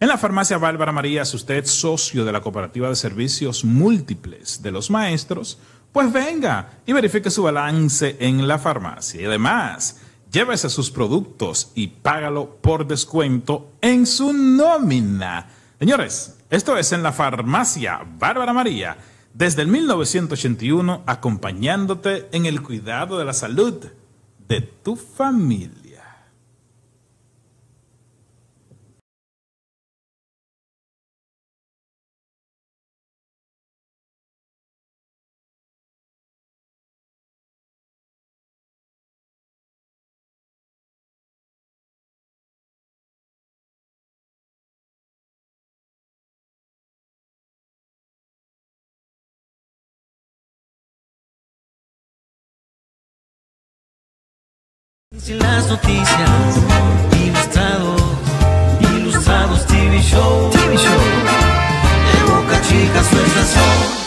En la farmacia Bárbara María, si usted es socio de la Cooperativa de Servicios Múltiples de los Maestros, pues venga y verifique su balance en la farmacia. Y además, llévese sus productos y págalo por descuento en su nómina. Señores, esto es en la farmacia Bárbara María, desde el 1981, acompañándote en el cuidado de la salud de tu familia. Sin las noticias, ilustrados, ilustrados TV Show, TV Show, de Boca Chica su estación.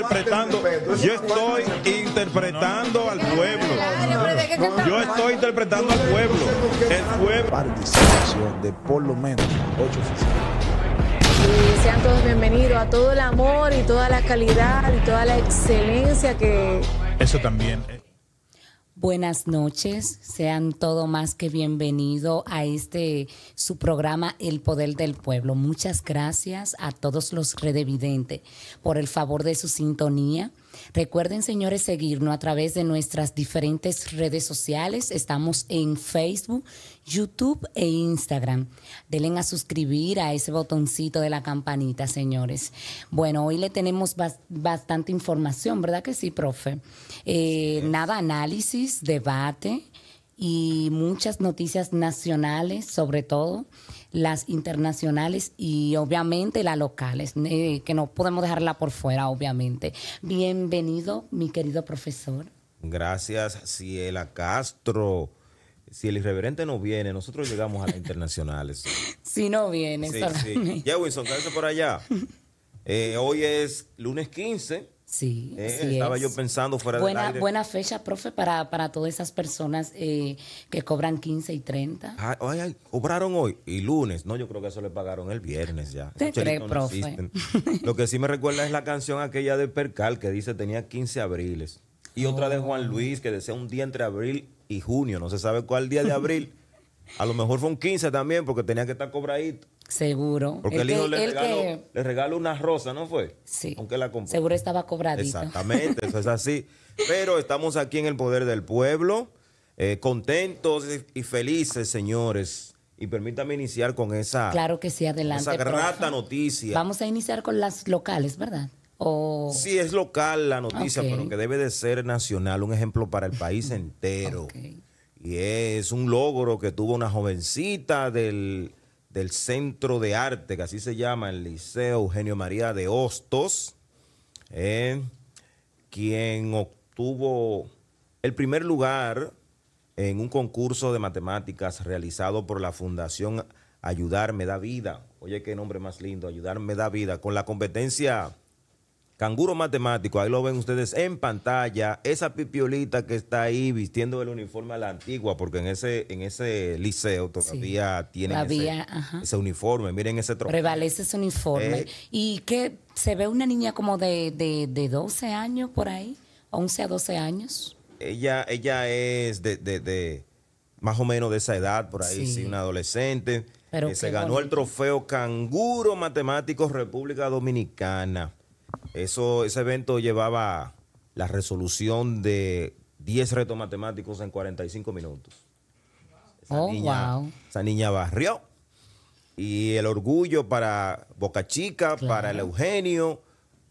interpretando, yo estoy interpretando al pueblo. Yo estoy interpretando al pueblo. El pueblo. Participación de por lo menos ocho oficiales. Y sean todos bienvenidos a todo el amor y toda la calidad y toda la excelencia que... Eso también. Buenas noches, sean todo más que bienvenido a este su programa El Poder del Pueblo. Muchas gracias a todos los redevidentes por el favor de su sintonía. Recuerden, señores, seguirnos a través de nuestras diferentes redes sociales. Estamos en Facebook, YouTube e Instagram. Denle a suscribir a ese botoncito de la campanita, señores. Bueno, hoy le tenemos bastante información, ¿verdad que sí, profe? Eh, nada, análisis, debate y muchas noticias nacionales, sobre todo las internacionales y obviamente las locales, eh, que no podemos dejarla por fuera, obviamente. Bienvenido, mi querido profesor. Gracias, Ciela Castro si el irreverente no viene, nosotros llegamos a las internacionales. si no viene, sí, sí. Ya, Wilson, cállese por allá. Eh, hoy es lunes 15. Sí, eh, sí estaba yo pensando fuera buena, del aire. Buena fecha, profe, para, todas esas personas eh, que cobran 15 y 30. Ay, ay, cobraron hoy y lunes. No, yo creo que eso le pagaron el viernes ya. ¿Te profe? Lo que sí me recuerda es la canción aquella de Percal que dice tenía 15 abriles. Y otra de oh. Juan Luis que decía un día entre abril y junio, no se sabe cuál día de abril. A lo mejor fue un 15 también, porque tenía que estar cobradito. Seguro. Porque el, hijo le, regaló, le, una rosa, ¿no fue? Sí. Aunque la compró. Seguro estaba cobradito. Exactamente, eso es así. Pero estamos aquí en el poder del pueblo, eh, contentos y felices, señores. Y permítame iniciar con esa. Claro que sí, adelante. Esa grata noticia. Vamos a iniciar con las locales, ¿verdad? Oh. Sí, es local la noticia, pero que debe de ser nacional, un ejemplo para el país mm, entero. Y es un logro que tuvo una jovencita del, Centro de Arte, que así se llama el Liceo Eugenio María de Hostos, eh, quien obtuvo el primer lugar en un concurso de matemáticas realizado por la Fundación Ayudarme Da Vida. Oye, qué nombre más lindo, Ayudarme Da Vida, con la competencia Canguro Matemático, ahí lo ven ustedes en pantalla, esa pipiolita que está ahí vistiendo el uniforme a la antigua, porque en ese, en ese liceo todavía tiene ese, uniforme, miren ese trofeo. Prevalece ese uniforme. Eh. y qué? se ve una niña como de, 12 años por ahí, 11 a 12 años. Ella, ella es de, de, de más o menos de esa edad, por ahí, sí, una adolescente. Pero que se ganó el trofeo Canguro Matemático República Dominicana. Eso, ese evento llevaba la resolución de 10 retos matemáticos en 45 minutos. Esa, oh, niña, wow. esa niña barrió. Y el orgullo para Boca Chica, para el Eugenio,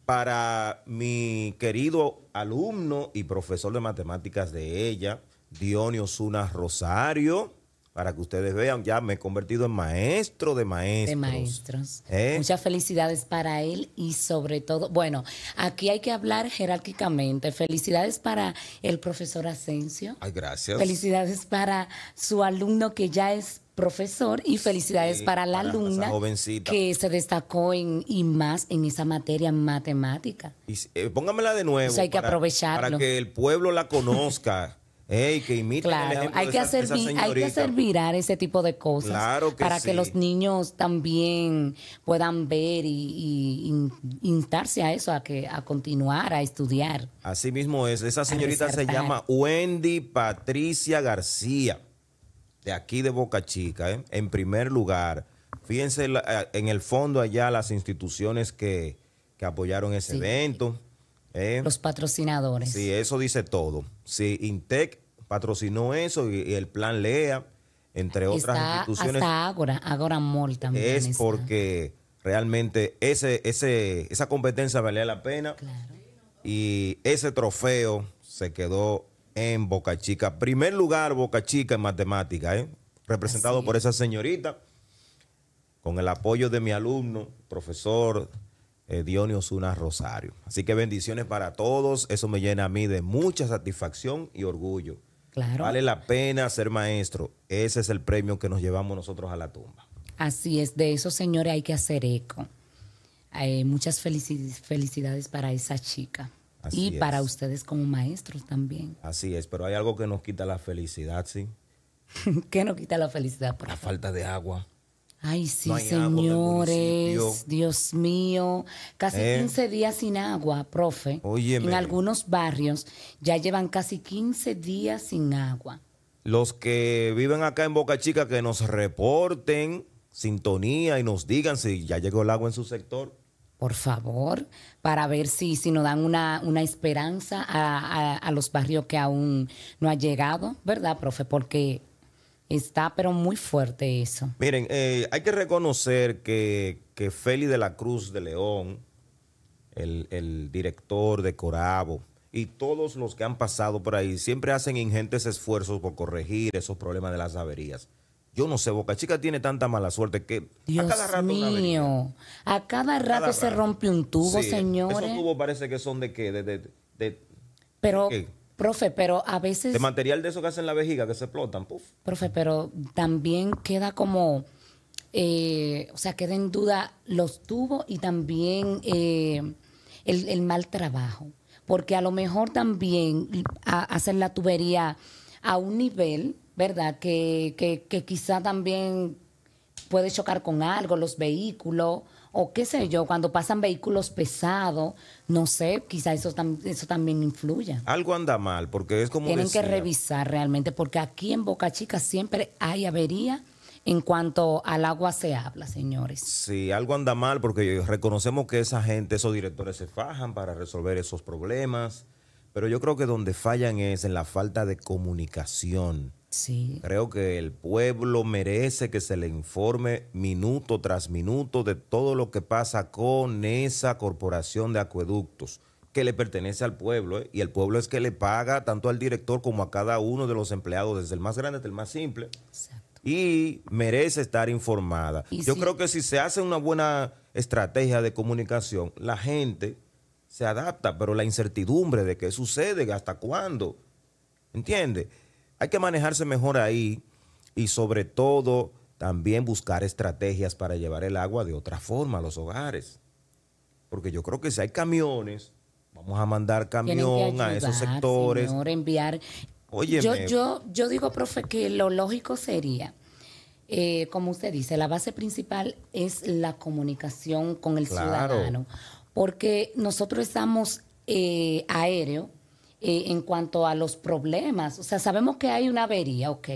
para mi querido alumno y profesor de matemáticas de ella, Dionio Zuna Rosario para que ustedes vean, ya me he convertido en maestro de maestros. De maestros. ¿eh? Muchas felicidades para él y sobre todo, bueno, aquí hay que hablar jerárquicamente. Felicidades para el profesor Asensio. Ay, gracias. Felicidades para su alumno que ya es profesor y felicidades para la alumna que se destacó en y más en esa materia matemática. Eh, póngamela de nuevo. hay que Para que el pueblo la conozca hay que hacer, Hay que virar ese tipo de cosas para que los niños también puedan ver y, instarse a eso, a que a continuar, a estudiar. Así mismo es. Esa señorita se llama Wendy Patricia García, de aquí de Boca Chica, ¿eh? en primer lugar. Fíjense eh, en el fondo allá las instituciones que, apoyaron ese evento ¿Eh? los patrocinadores. Sí, eso dice todo. Si Intec patrocinó eso y, el plan LEA, entre otras instituciones. Hasta Agora, Agora Mall también. Es porque realmente ese, esa competencia valía la pena. Y ese trofeo se quedó en Boca Chica. Primer lugar, Boca Chica en matemática, ¿eh? representado por esa señorita, con el apoyo de mi alumno, profesor eh, Dionio Rosario. Así que bendiciones para todos. Eso me llena a mí de mucha satisfacción y orgullo. Claro. Vale la pena ser maestro. Ese es el premio que nos llevamos nosotros a la tumba. Así es, de eso, señores, hay que hacer eco. Eh, muchas felicidades para esa chica. y para ustedes como maestros también. Así es, pero hay algo que nos quita la felicidad, ¿sí? ¿Qué nos quita la felicidad? la falta de agua. Ay, sí, señores, Dios mío. Casi 15 ¿Eh? días sin agua, profe. En algunos barrios ya llevan casi 15 días sin agua. Los que viven acá en Boca Chica que nos reporten sintonía y nos digan si ya llegó el agua en su sector. Por favor, para ver si, si nos dan una, una esperanza a, a los barrios que aún no ha llegado, ¿verdad, profe? Porque Está, pero muy fuerte eso. Miren, eh, hay que reconocer que, que Feli de la Cruz de León, el, director de Corabo y todos los que han pasado por ahí, siempre hacen ingentes esfuerzos por corregir esos problemas de las averías. Yo no sé, Boca Chica tiene tanta mala suerte que Dios a cada rato mío, a cada rato se rompe un tubo, señores. Esos tubos parece que son de qué, de, de, pero... Profe, pero a veces... De material de eso que hacen la vejiga, que se explotan, puf. Profe, pero también queda como... Eh, o sea, queda en duda los tubos y también eh, el, mal trabajo. Porque a lo mejor también hacen la tubería a un nivel, ¿verdad? Que, que, que quizá también puede chocar con algo, los vehículos o qué sé yo, cuando pasan vehículos pesados, no sé, quizá eso, eso también influya. Algo anda mal, porque es como... Tienen que revisar realmente, porque aquí en Boca Chica siempre hay avería. En cuanto al agua se habla, señores. Sí, algo anda mal porque reconocemos que esa gente, esos directores se fajan para resolver esos problemas, pero yo creo que donde fallan es en la falta de comunicación Creo que el pueblo merece que se le informe minuto tras minuto de todo lo que pasa con esa corporación de acueductos que le pertenece al pueblo ¿eh? y el pueblo es que le paga tanto al director como a cada uno de los empleados, desde el más grande hasta el más simple. Y merece estar informada. Yo creo que si se hace una buena estrategia de comunicación, la gente se adapta, pero la incertidumbre de qué sucede, hasta cuándo, ¿entiendes? Hay que manejarse mejor ahí y sobre todo también buscar estrategias para llevar el agua de otra forma a los hogares. Porque yo creo que si hay camiones, vamos a mandar camión a esos sectores. Señor, enviar. Yo, yo, yo digo, profe, que lo lógico sería, eh, como usted dice, la base principal es la comunicación con el ciudadano. Porque nosotros estamos eh, aéreo eh, en cuanto a los problemas. O sea, sabemos que hay una avería, ok,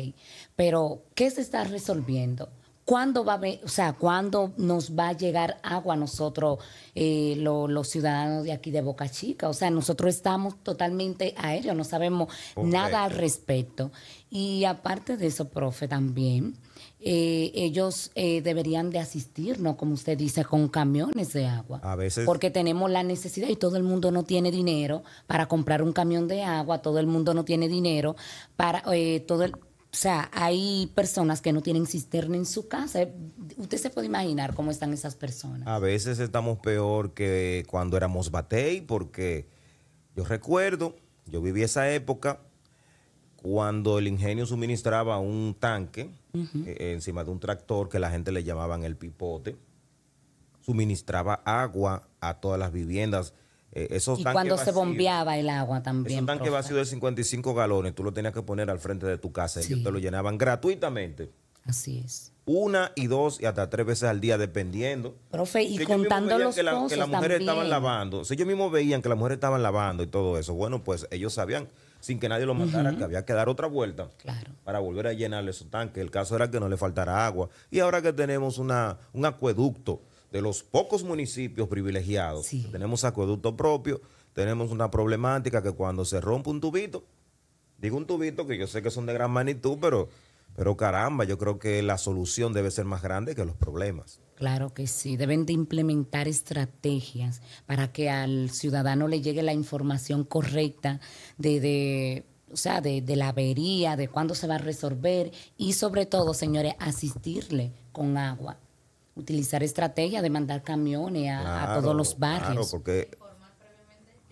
pero ¿qué se está resolviendo? ¿Cuándo, va o sea, ¿cuándo nos va a llegar agua a nosotros, eh, los ciudadanos de aquí de Boca Chica? O sea, nosotros estamos totalmente a ello, no sabemos nada al respecto. Y aparte de eso, profe, también eh, ellos eh, deberían de asistir, ¿no? Como usted dice, con camiones de agua. A veces. Porque tenemos la necesidad y todo el mundo no tiene dinero para comprar un camión de agua, todo el mundo no tiene dinero para eh, todo O sea, hay personas que no tienen cisterna en su casa. Usted se puede imaginar cómo están esas personas. A veces estamos peor que cuando éramos batey, porque yo recuerdo, yo viví esa época cuando el ingenio suministraba un tanque eh, encima de un tractor que la gente le llamaban el pipote. Suministraba agua a todas las viviendas. Eh, y cuando se bombeaba el agua también. Un tanque vacío de 55 galones, tú lo tenías que poner al frente de tu casa y ellos te lo llenaban gratuitamente. Así es. Una y dos y hasta tres veces al día, dependiendo. Profe, y contando los que, que las mujeres estaban lavando. Si ellos mismos veían que las mujeres estaban lavando y todo eso, bueno, pues ellos sabían sin que nadie lo mandara, que había que dar otra vuelta para volver a llenarle su tanque. El caso era que no le faltara agua. Y ahora que tenemos una, un acueducto de los pocos municipios privilegiados, tenemos acueducto propio, tenemos una problemática que cuando se rompe un tubito, digo un tubito que yo sé que son de gran magnitud, pero, pero caramba, yo creo que la solución debe ser más grande que los problemas. Claro que sí, deben de implementar estrategias para que al ciudadano le llegue la información correcta de, de o sea, de, la avería, de cuándo se va a resolver y sobre todo, señores, asistirle con agua, utilizar estrategias de mandar camiones a, todos los barrios. Claro, porque...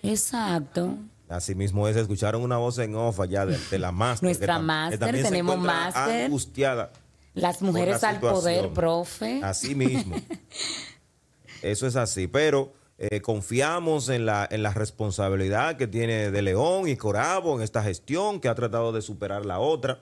Exacto. Asimismo es, escucharon una voz en off allá de, la máster. Nuestra máster, tenemos máster. Angustiada las mujeres al poder, profe. Así mismo. Eso es así, pero eh, confiamos en la, en la responsabilidad que tiene de León y Corabo en esta gestión que ha tratado de superar la otra.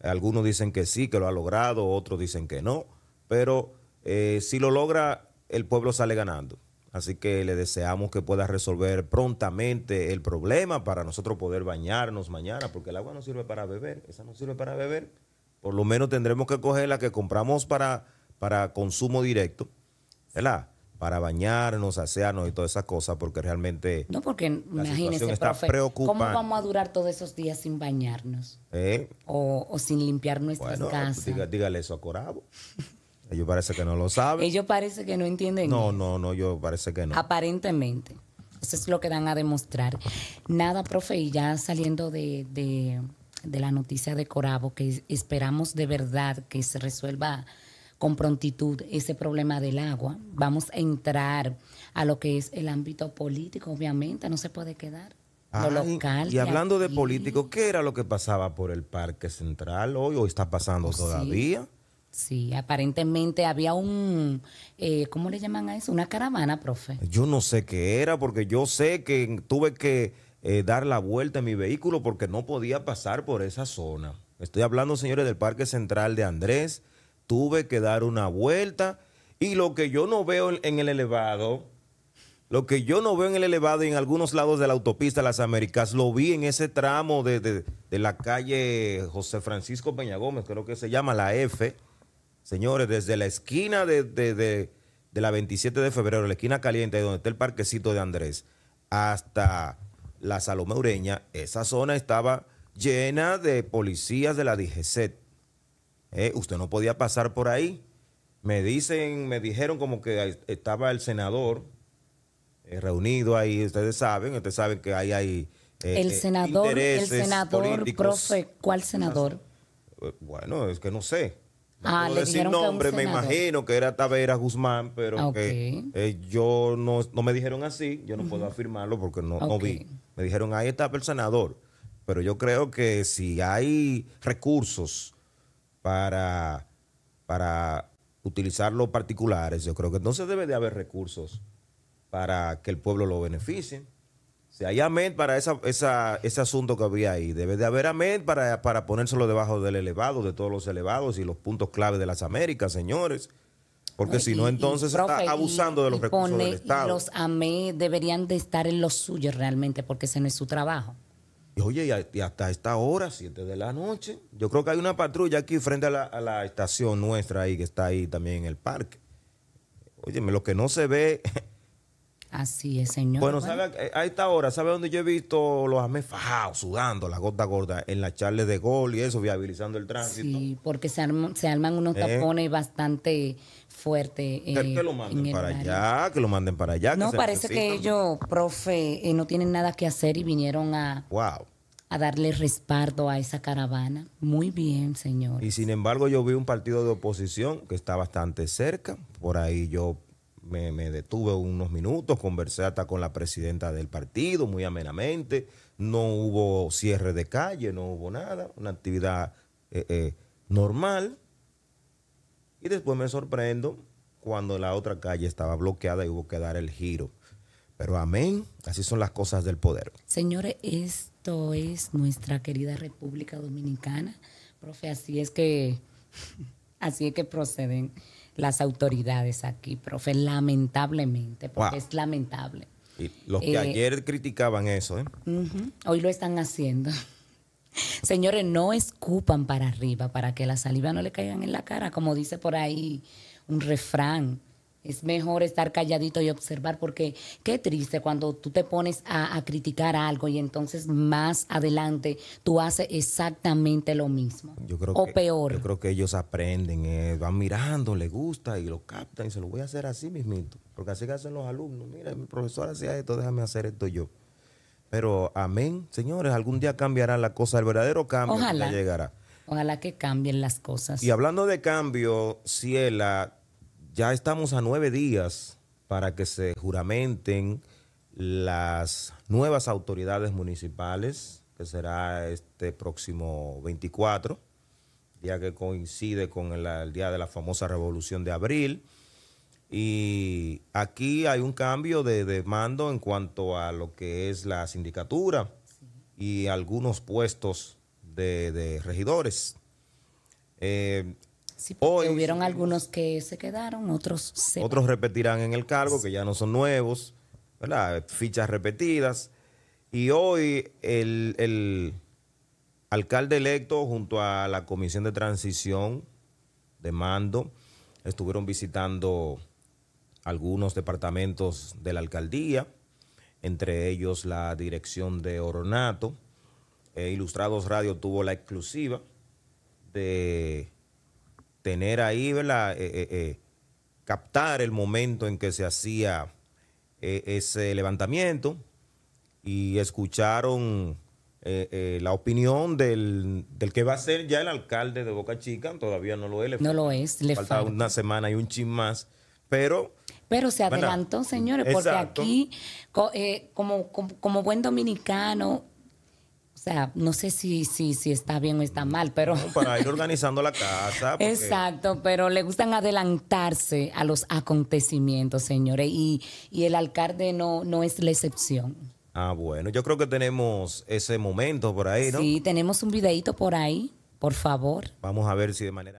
Algunos dicen que sí, que lo ha logrado, otros dicen que no, pero eh, si lo logra, el pueblo sale ganando. Así que le deseamos que pueda resolver prontamente el problema para nosotros poder bañarnos mañana, porque el agua no sirve para beber, esa no sirve para beber por lo menos tendremos que coger la que compramos para, para consumo directo, ¿verdad? Para bañarnos, asearnos y todas esas cosas, porque realmente. No, porque imagínense, está profe, ¿cómo vamos a durar todos esos días sin bañarnos? ¿Eh? O, sin limpiar nuestras bueno, casas. dígale eso a Corabo. Ellos parece que no lo saben. Ellos parece que no entienden. No, no, no, yo parece que no. Aparentemente. Eso es lo que dan a demostrar. Nada, profe, y ya saliendo de, de la noticia de Corabo, que esperamos de verdad que se resuelva con prontitud ese problema del agua. Vamos a entrar a lo que es el ámbito político, obviamente, no se puede quedar. lo ah, local. Y hablando de político, ¿qué era lo que pasaba por el Parque Central hoy o está pasando todavía? Sí, aparentemente había un, eh, ¿cómo le llaman a eso? Una caravana, profe. Yo no sé qué era, porque yo sé que tuve que eh, dar la vuelta en mi vehículo porque no podía pasar por esa zona. Estoy hablando, señores, del Parque Central de Andrés. Tuve que dar una vuelta y lo que yo no veo en, el elevado, lo que yo no veo en el elevado y en algunos lados de la autopista Las Américas, lo vi en ese tramo de, la calle José Francisco Peña Gómez, creo que se llama la F. Señores, desde la esquina de, de, la 27 de febrero, la esquina caliente, donde está el parquecito de Andrés, hasta la Saloma Ureña, esa zona estaba llena de policías de la DGCET. Eh, usted no podía pasar por ahí. Me dicen, me dijeron como que estaba el senador eh, reunido ahí. Ustedes saben, ustedes saben que ahí hay. Eh, el senador, el senador, profe, ¿cuál senador? Bueno, es que no sé. No ah, puedo nombre, me imagino que era Tavera Guzmán, pero ah, que yo no, me dijeron así, yo no puedo afirmarlo porque no, no vi. Me dijeron, ahí está el senador, Pero yo creo que si hay recursos para, para utilizar los particulares, yo creo que entonces debe de haber recursos para que el pueblo lo beneficie. Si hay amén para ese asunto que había ahí, debe de haber amén para, para ponérselo debajo del elevado, de todos los elevados y los puntos clave de las Américas, señores. Porque si no, entonces está abusando de los recursos del Estado. los AME deberían de estar en los suyos realmente, porque ese no es su trabajo. Y oye, y, hasta esta hora, 7 de la noche, yo creo que hay una patrulla aquí frente a la, estación nuestra ahí, que está ahí también en el parque. Óyeme, lo que no se ve... Así es, señor. Bueno, a, esta hora, ¿sabe dónde yo he visto los AME fajados, sudando, la gota gorda, en la charles de gol y eso, viabilizando el tránsito? Sí, porque se, arman, unos ¿Eh? tapones bastante fuerte. Eh, que lo manden para allá, que lo manden para allá. No, parece que ellos, profe, eh, no tienen nada que hacer y vinieron a, wow. a darle respaldo a esa caravana. Muy bien, señor. Y sin embargo, yo vi un partido de oposición que está bastante cerca. Por ahí yo me, detuve unos minutos, conversé hasta con la presidenta del partido muy amenamente. No hubo cierre de calle, no hubo nada, una actividad eh, normal después me sorprendo cuando la otra calle estaba bloqueada y hubo que dar el giro. Pero amén, así son las cosas del poder. Señores, esto es nuestra querida República Dominicana. Profe, así es que así es que proceden las autoridades aquí, profe, lamentablemente, porque es lamentable. Y los que eh, ayer criticaban eso, ¿eh? Hoy lo están haciendo. Señores, no escupan para arriba para que la saliva no le caigan en la cara, como dice por ahí un refrán. Es mejor estar calladito y observar porque qué triste cuando tú te pones a, criticar algo y entonces más adelante tú haces exactamente lo mismo. Yo creo o peor. Yo creo que ellos aprenden, eh, van mirando, les gusta y lo captan y se lo voy a hacer así mismito. Porque así que hacen los alumnos. Mira, mi profesor hacía esto, déjame hacer esto yo. Pero amén, señores, algún día cambiará la cosa, el verdadero cambio llegará. Ojalá que cambien las cosas. Y hablando de cambio, Ciela, ya estamos a nueve días para que se juramenten las nuevas autoridades municipales, que será este próximo 24, día que coincide con el día de la famosa revolución de abril. Y aquí hay un cambio de, mando en cuanto a lo que es la sindicatura y algunos puestos de, regidores. Eh, hoy, hubieron algunos que se quedaron, otros se Otros repetirán en el cargo, que ya no son nuevos, ¿verdad? Fichas repetidas. Y hoy el, el alcalde electo junto a la Comisión de Transición de Mando estuvieron visitando algunos departamentos de la alcaldía, entre ellos la dirección de Oronato. E Ilustrados Radio tuvo la exclusiva de tener ahí, ¿verdad? Eh, eh, eh, captar el momento en que se hacía ese levantamiento y escucharon la opinión del, que va a ser ya el alcalde de Boca Chica. Todavía no lo es. no lo es. Le falta, una semana y un chin más. Pero pero se adelantó, señores, porque aquí, eh, como, buen dominicano, o sea, no sé si, si, está bien o está mal, pero... para ir organizando la casa. Exacto, pero le gustan adelantarse a los acontecimientos, señores, y, el alcalde no, no es la excepción. Ah, bueno, yo creo que tenemos ese momento por ahí, ¿no? Sí, tenemos un videito por ahí, por favor. Vamos a ver si de manera...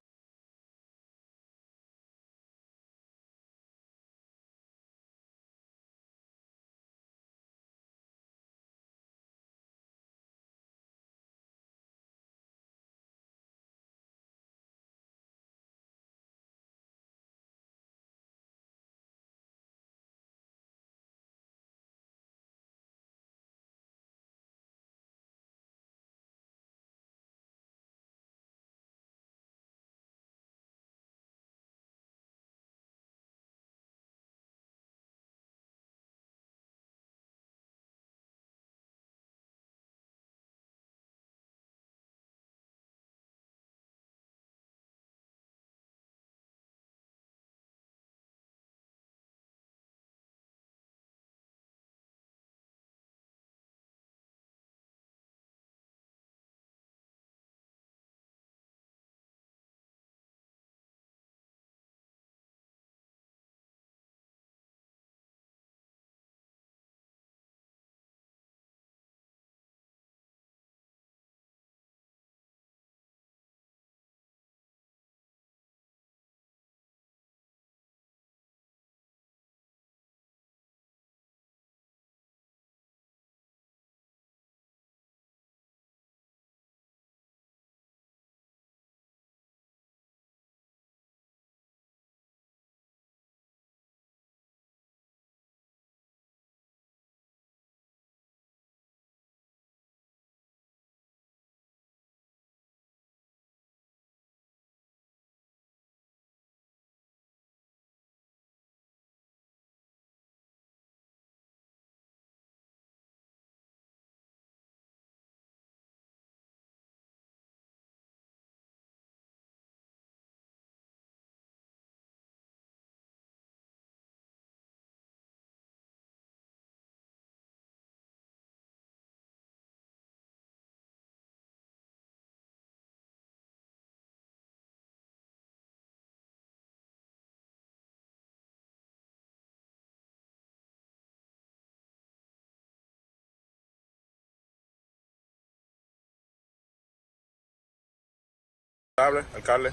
alcalde,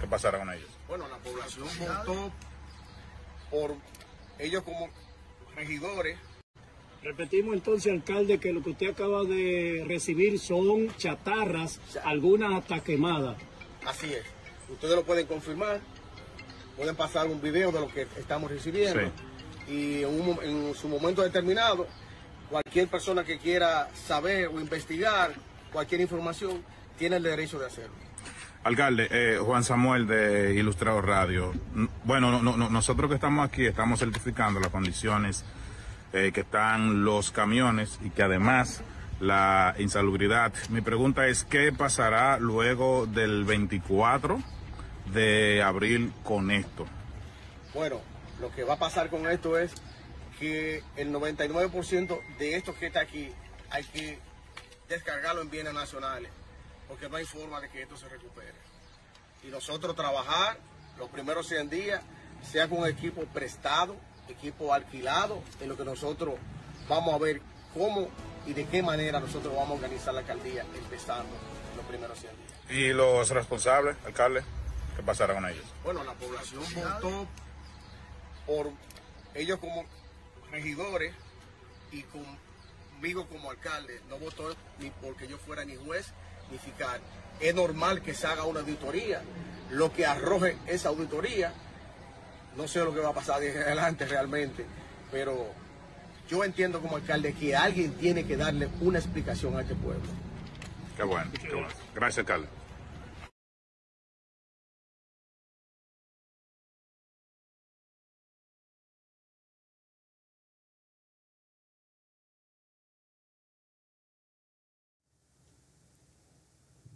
¿qué pasará con ellos? Bueno, la población votó por ellos como regidores. Repetimos entonces, alcalde, que lo que usted acaba de recibir son chatarras, algunas hasta quemadas. Así es. Ustedes lo pueden confirmar, pueden pasar un video de lo que estamos recibiendo. Y en su momento determinado, cualquier persona que quiera saber o investigar cualquier información, tiene el derecho de hacerlo. Alcalde, eh, Juan Samuel de Ilustrado Radio. Bueno, nosotros que estamos aquí estamos certificando las condiciones eh, que están los camiones y que además la insalubridad. Mi pregunta es, ¿qué pasará luego del 24 de abril con esto? Bueno, lo que va a pasar con esto es que el 99% de esto que está aquí hay que descargarlo en bienes nacionales porque no hay forma de que esto se recupere. Y nosotros trabajar los primeros 100 días, sea con equipo prestado, equipo alquilado, en lo que nosotros vamos a ver cómo y de qué manera nosotros vamos a organizar la alcaldía empezando los primeros 100 días. ¿Y los responsables, alcaldes? ¿Qué pasará con ellos? Bueno, la población votó por ellos como regidores y conmigo como alcalde. No votó ni porque yo fuera ni juez es normal que se haga una auditoría. Lo que arroje esa auditoría, no sé lo que va a pasar de adelante realmente, pero yo entiendo como alcalde que alguien tiene que darle una explicación a este pueblo. Qué bueno, qué bueno. Gracias, alcalde.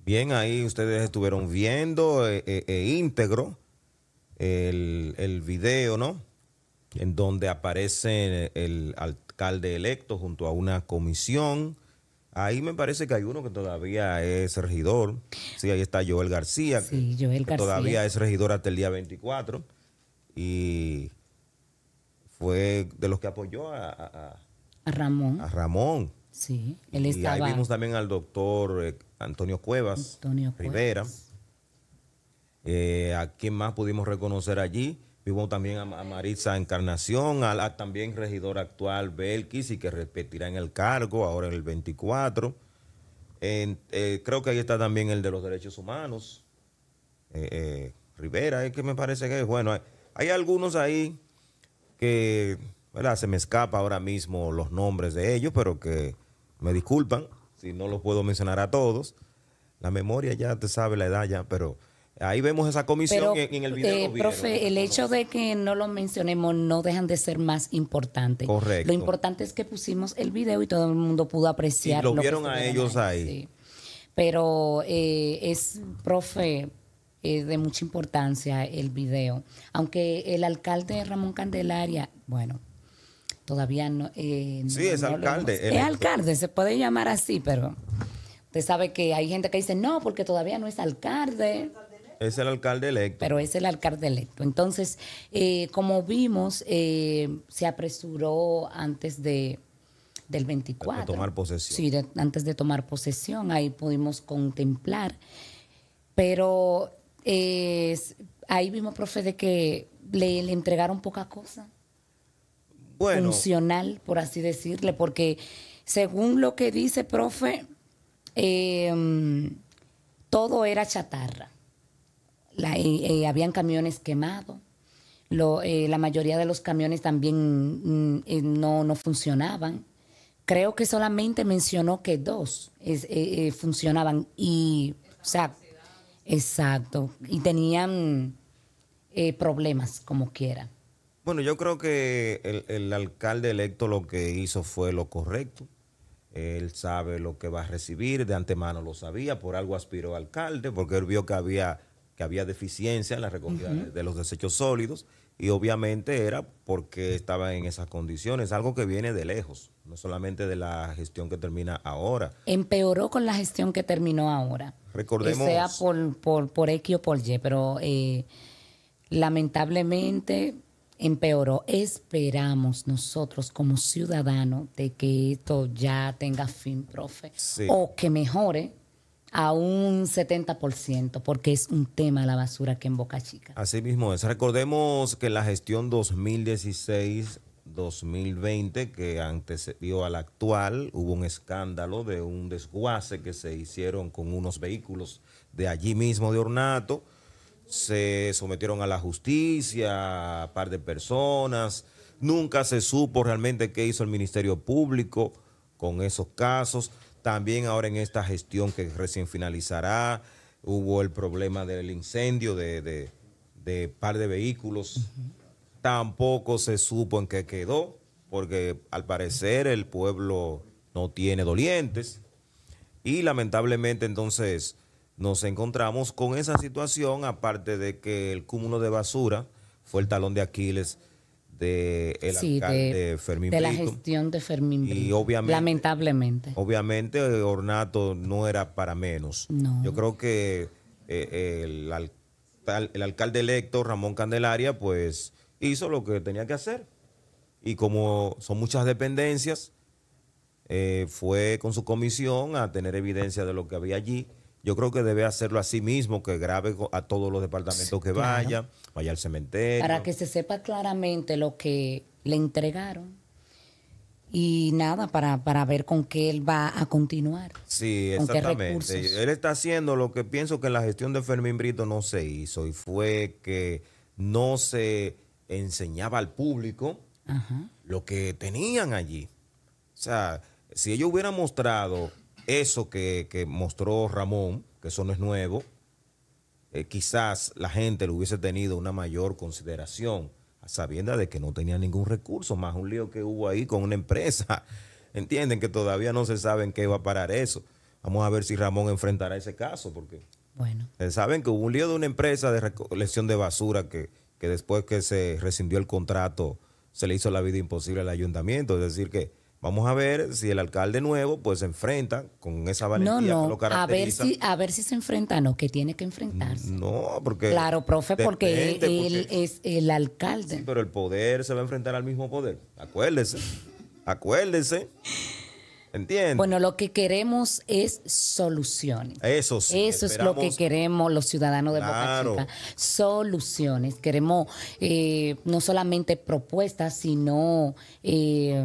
Bien, ahí ustedes estuvieron viendo e íntegro el, video, ¿no? En donde aparece el alcalde electo junto a una comisión. Ahí me parece que hay uno que todavía es regidor. Sí, ahí está Joel García. Sí, Joel García. Todavía es regidor hasta el día 24. Y fue de los que apoyó a, a, Ramón. A Ramón. Sí, él estaba. Y ahí vimos también al doctor Antonio Cuevas, Rivera. Eh, ¿A quién más pudimos reconocer allí? Vimos también a, marisa Encarnación, también regidor actual Belkis y que repetirá en el cargo ahora en el 24. Eh, creo que ahí está también el de los derechos humanos, eh, Rivera, es que me parece que es bueno. Hay, algunos ahí que se me escapa ahora mismo los nombres de ellos, pero que me disculpan si no lo puedo mencionar a todos. La memoria ya te sabe la edad ya, pero ahí vemos esa comisión en, el video. Eh, profe, el hecho de que no lo mencionemos no dejan de ser más importante. Correcto. Lo importante es que pusimos el video y todo el mundo pudo apreciar. Y lo, vieron a ellos ahí. Sí. Pero eh, es, profe, eh, de mucha importancia el video. Aunque el alcalde Ramón Candelaria, bueno, todavía no... Eh, sí, es alcalde. Es alcalde, se puede llamar así, pero usted sabe que hay gente que dice, no, porque todavía no es alcalde. Es el alcalde electo. Pero es el alcalde electo. Entonces, eh, como vimos, eh, se apresuró antes de del 24. De tomar posesión. Sí, antes de tomar posesión, ahí pudimos contemplar. Pero ahí vimos, profe, de que le, le entregaron poca cosa funcional, por así decirle, porque según lo que dice profe, em, todo era chatarra. Eh, eh, habían camiones quemados, eh, la mayoría de los camiones también mm, no, funcionaban. Creo que solamente mencionó que dos funcionaban y, o sea, exacto, y tenían problemas como quiera. Bueno, yo creo que el, alcalde electo lo que hizo fue lo correcto. Él sabe lo que va a recibir, de antemano lo sabía, por algo aspiró al alcalde, porque él vio que había, que había deficiencia en la recogida de los desechos sólidos y obviamente era porque estaba en esas condiciones, algo que viene de lejos, no solamente de la gestión que termina ahora. Empeoró con la gestión que terminó ahora. Recordemos. sea por, por, por X o por Y, pero eh, lamentablemente empeoró. Esperamos nosotros como ciudadanos de que esto ya tenga fin, profe, o que mejore a un 70%, porque es un tema la basura que en Boca Chica. Así mismo es. Recordemos que la gestión 2016-2020, que antecedió a la actual, hubo un escándalo de un desguace que se hicieron con unos vehículos de allí mismo de Ornato se sometieron a la justicia, a par de personas. Nunca se supo realmente qué hizo el Ministerio Público con esos casos. También ahora en esta gestión que recién finalizará, hubo el problema del incendio de, par de vehículos. Tampoco se supo en qué quedó, porque al parecer el pueblo no tiene dolientes. Y lamentablemente entonces nos encontramos con esa situación, aparte de que el cúmulo de basura fue el talón de Aquiles de el de, la gestión de Fermín Brito. Y lamentablemente. Obviamente eh, Ornato no era para menos. Yo creo que eh, el, alcalde electo, Ramón Candelaria, pues hizo lo que tenía que hacer. Y como son muchas dependencias, eh, fue con su comisión a tener evidencia de lo que había allí yo creo que debe hacerlo así mismo, que grabe a todos los departamentos que vaya, vaya al cementerio. Para que se sepa claramente lo que le entregaron. Y nada, para, ver con qué él va a continuar. Sí, exactamente. Él está haciendo lo que pienso que en la gestión de Fermín Brito no se hizo y fue que no se enseñaba al público lo que tenían allí. O sea, si ellos hubieran mostrado eso que, mostró Ramón, que eso no es nuevo, eh, quizás la gente le hubiese tenido una mayor consideración, sabiendo de que no tenía ningún recurso, más un lío que hubo ahí con una empresa. Entienden que todavía no se sabe en qué va a parar eso. Vamos a ver si Ramón enfrentará ese caso, porque bueno. saben que hubo un lío de una empresa de recolección de basura que, que después que se rescindió el contrato se le hizo la vida imposible al ayuntamiento. Es decir, que Vamos a ver si el alcalde nuevo pues se enfrenta con esa valentía no, no. lo A ver si, a ver si se enfrenta, no, que tiene que enfrentarse. No, porque... Claro, profe, porque él, es el alcalde. Sí, pero el poder se va a enfrentar al mismo poder. Acuérdese, acuérdese. ¿Entiendes? Bueno, lo que queremos es soluciones. Eso sí. Eso es lo que queremos los ciudadanos de Boca Chica. Soluciones. Queremos eh, no solamente propuestas, sino... Eh,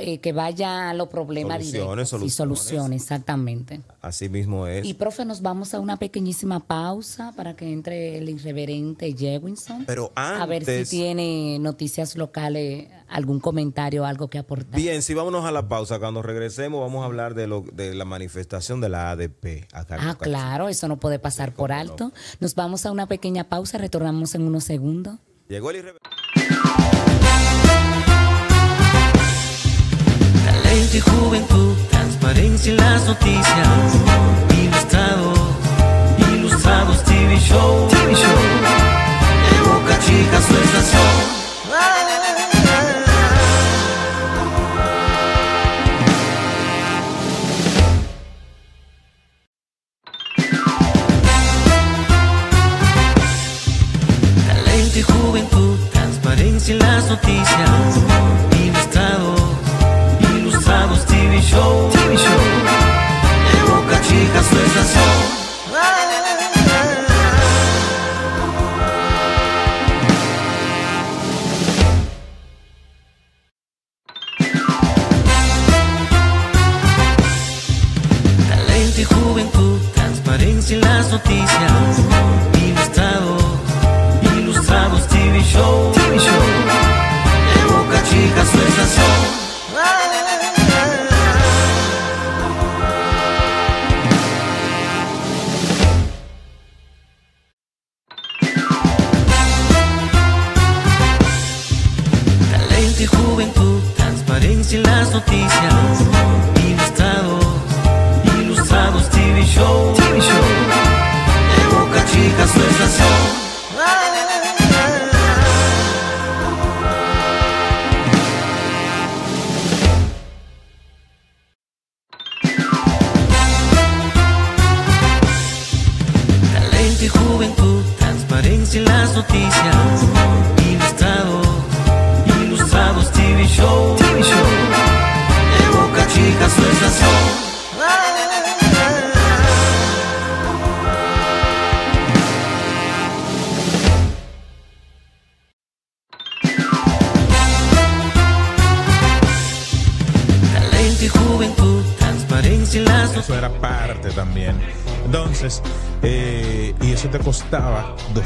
eh, que vaya a los problemas Y soluciones, exactamente. Así mismo es. Y profe, nos vamos a una pequeñísima pausa para que entre el irreverente Jewinson. Pero A ver si tiene noticias locales, algún comentario, algo que aportar. Bien, si vámonos a la pausa. Cuando regresemos, vamos a hablar de, lo, de la manifestación de la ADP. Acá ah, claro, eso no puede pasar por alto. Nos vamos a una pequeña pausa, retornamos en unos segundos. Llegó el irreverente. juventud, transparencia en las noticias, ilustrados, ilustrados TV Show, TV Show, evoca Boca Chica su estación. Talento y juventud, transparencia en las noticias, ilustrados show. TV show. De Boca Chica su estación. Talento y juventud, transparencia en las noticias. Ilustrados, ilustrados TV show. TV show. De Boca Chica su juventud, transparencia en las noticias.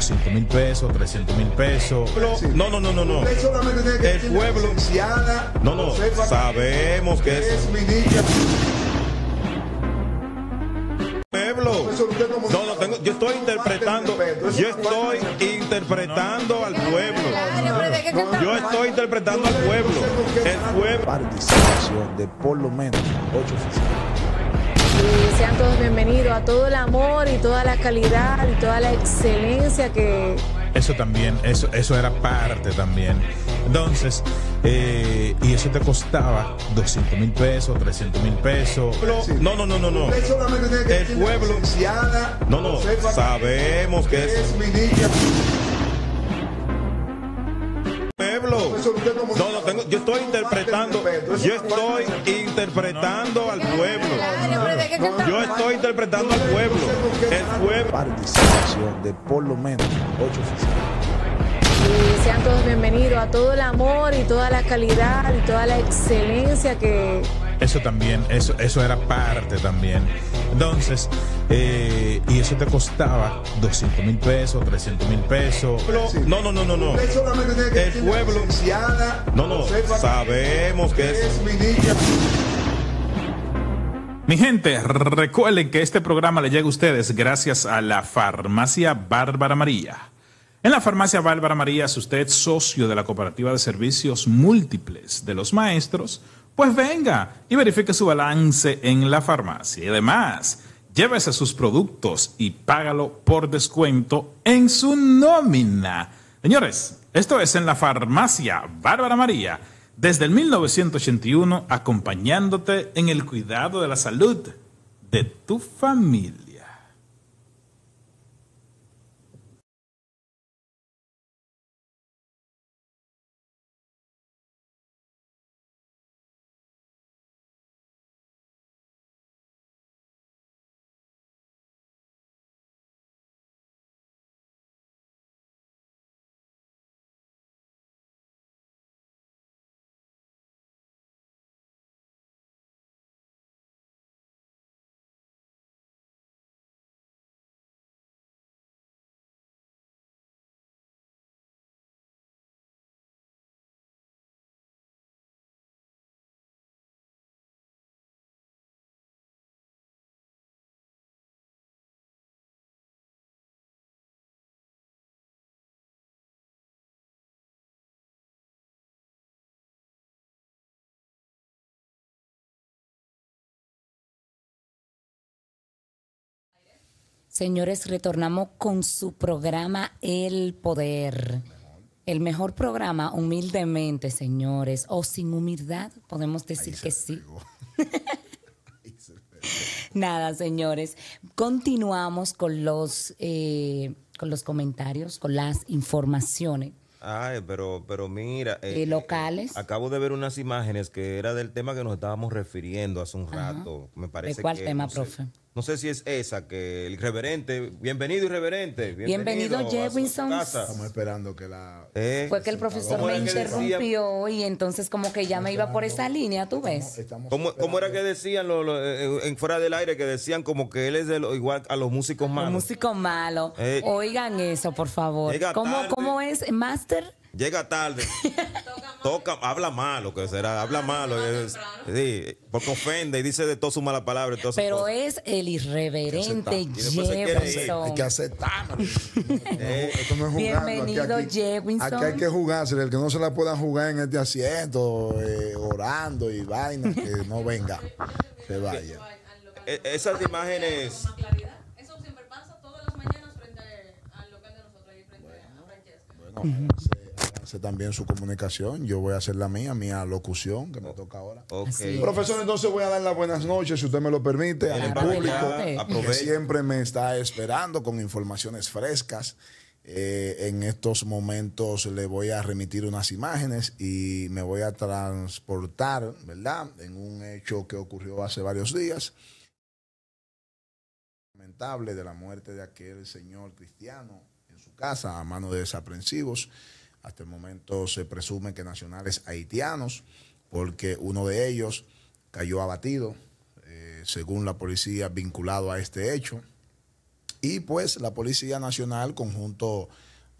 300 mil pesos, 300 mil pesos. No, no, no, no, no. El pueblo. No, no. Sabemos que es. Pueblo. No, Yo estoy interpretando. Yo estoy interpretando al pueblo. Yo estoy interpretando al pueblo. El pueblo. Participación de por lo menos 8 sean todos bienvenidos a todo el amor y toda la calidad y toda la excelencia que... Eso también, eso, eso era parte también. Entonces, eh, y eso te costaba 200 mil pesos, 300 mil pesos. No, no, no, no, no. El pueblo... No, no, sabemos que es... Pueblo. No, no, yo estoy interpretando, yo estoy interpretando al al pueblo. El Participación de por lo menos ocho fiscales. Y sean todos bienvenidos a todo el amor y toda la calidad y toda la excelencia que. Eso también, eso, eso era parte también. Entonces, eh, y eso te costaba 200 mil pesos, 300 mil pesos. No, no, no, no, no. El pueblo. No, no. Sabemos que es. Mi gente, recuerden que este programa le llega a ustedes gracias a la Farmacia Bárbara María. En la Farmacia Bárbara María, si usted es socio de la Cooperativa de Servicios Múltiples de los Maestros, pues venga y verifique su balance en la farmacia. Y además, llévese sus productos y págalo por descuento en su nómina. Señores, esto es en la Farmacia Bárbara María desde el 1981 acompañándote en el cuidado de la salud de tu familia. Señores, retornamos con su programa El Poder. El mejor programa, humildemente, señores, o sin humildad, podemos decir que sí. Nada, señores. Continuamos con los, eh, con los comentarios, con las informaciones. Ay, pero, pero mira. Eh, eh, locales. acabo de ver unas imágenes que era del tema que nos estábamos refiriendo hace un rato. Me parece ¿De cuál tema, profe? No sé si es esa que el reverente, bienvenido irreverente. Bienvenido, bienvenido Jewinson. Estamos esperando que la. Eh, fue que el profesor me interrumpió y entonces, como que ya me iba por esa línea, tú ves. ¿Cómo, era que decían eh, eh, en fuera del aire? Que decían como que él es de lo, igual a los músicos malos. Los músicos malos. Oigan eso, por favor. ¿Cómo, ¿Cómo, es, Master? llega tarde, habla malo, que será, habla malo, porque ofende y dice de todo su mala palabra. Pero es el irreverente Jefferson. Hay que aceptarlo. Eh, Bienvenido aquí, aquí, hay que jugárselo, el que no se la pueda jugar en este asiento, eh, orando y vaina, que no venga, se vaya. E, esas imágenes... Eso siempre pasa todas las mañanas frente al local de nosotros, ahí frente a Francesca. Bueno, hace también su comunicación. Yo voy a hacer la mía, mi alocución, que me toca ahora. Profesor, entonces voy a dar las buenas noches, si usted me lo permite, al público que siempre me está esperando con informaciones frescas. Eh, en estos momentos le voy a remitir unas imágenes y me voy a transportar, ¿verdad?, en un hecho que ocurrió hace varios días lamentable de la muerte de aquel señor cristiano en su casa a mano de desaprensivos. Hasta el momento se presume que nacionales haitianos, porque uno de ellos cayó abatido, eh, según la policía, vinculado a este hecho. Y pues la Policía Nacional, conjunto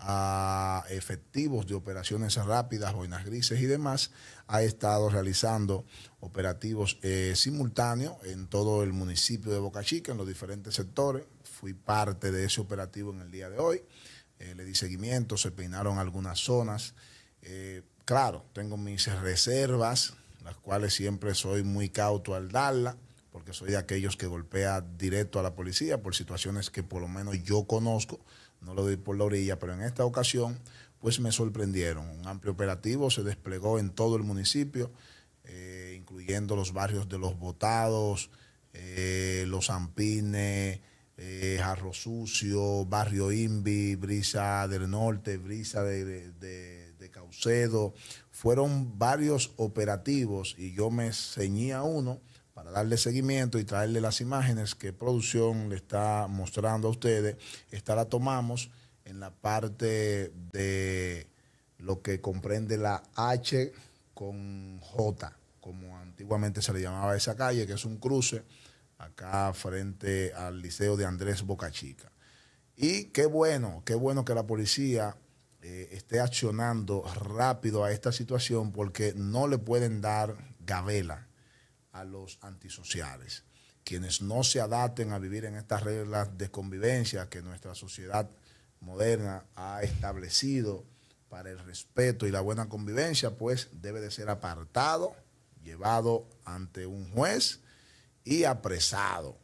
a efectivos de operaciones rápidas, boinas grises y demás, ha estado realizando operativos eh, simultáneos en todo el municipio de Boca Chica, en los diferentes sectores. Fui parte de ese operativo en el día de hoy. Eh, le di seguimiento, se peinaron algunas zonas. Eh, claro, tengo mis reservas, las cuales siempre soy muy cauto al darla, porque soy de aquellos que golpea directo a la policía por situaciones que por lo menos yo conozco, no lo doy por la orilla, pero en esta ocasión pues me sorprendieron. Un amplio operativo se desplegó en todo el municipio, eh, incluyendo los barrios de los Botados, los Ampines, eh, Jarro Sucio, Barrio Invi, Brisa del Norte, Brisa de, de, Caucedo. Fueron varios operativos y yo me ceñía uno para darle seguimiento y traerle las imágenes que producción le está mostrando a ustedes. Esta la tomamos en la parte de lo que comprende la H con J, como antiguamente se le llamaba esa calle, que es un cruce acá frente al Liceo de Andrés Bocachica. Y qué bueno, qué bueno que la policía eh, esté accionando rápido a esta situación porque no le pueden dar gavela a los antisociales. Quienes no se adapten a vivir en estas reglas de convivencia que nuestra sociedad moderna ha establecido para el respeto y la buena convivencia, pues debe de ser apartado, llevado ante un juez y apresado,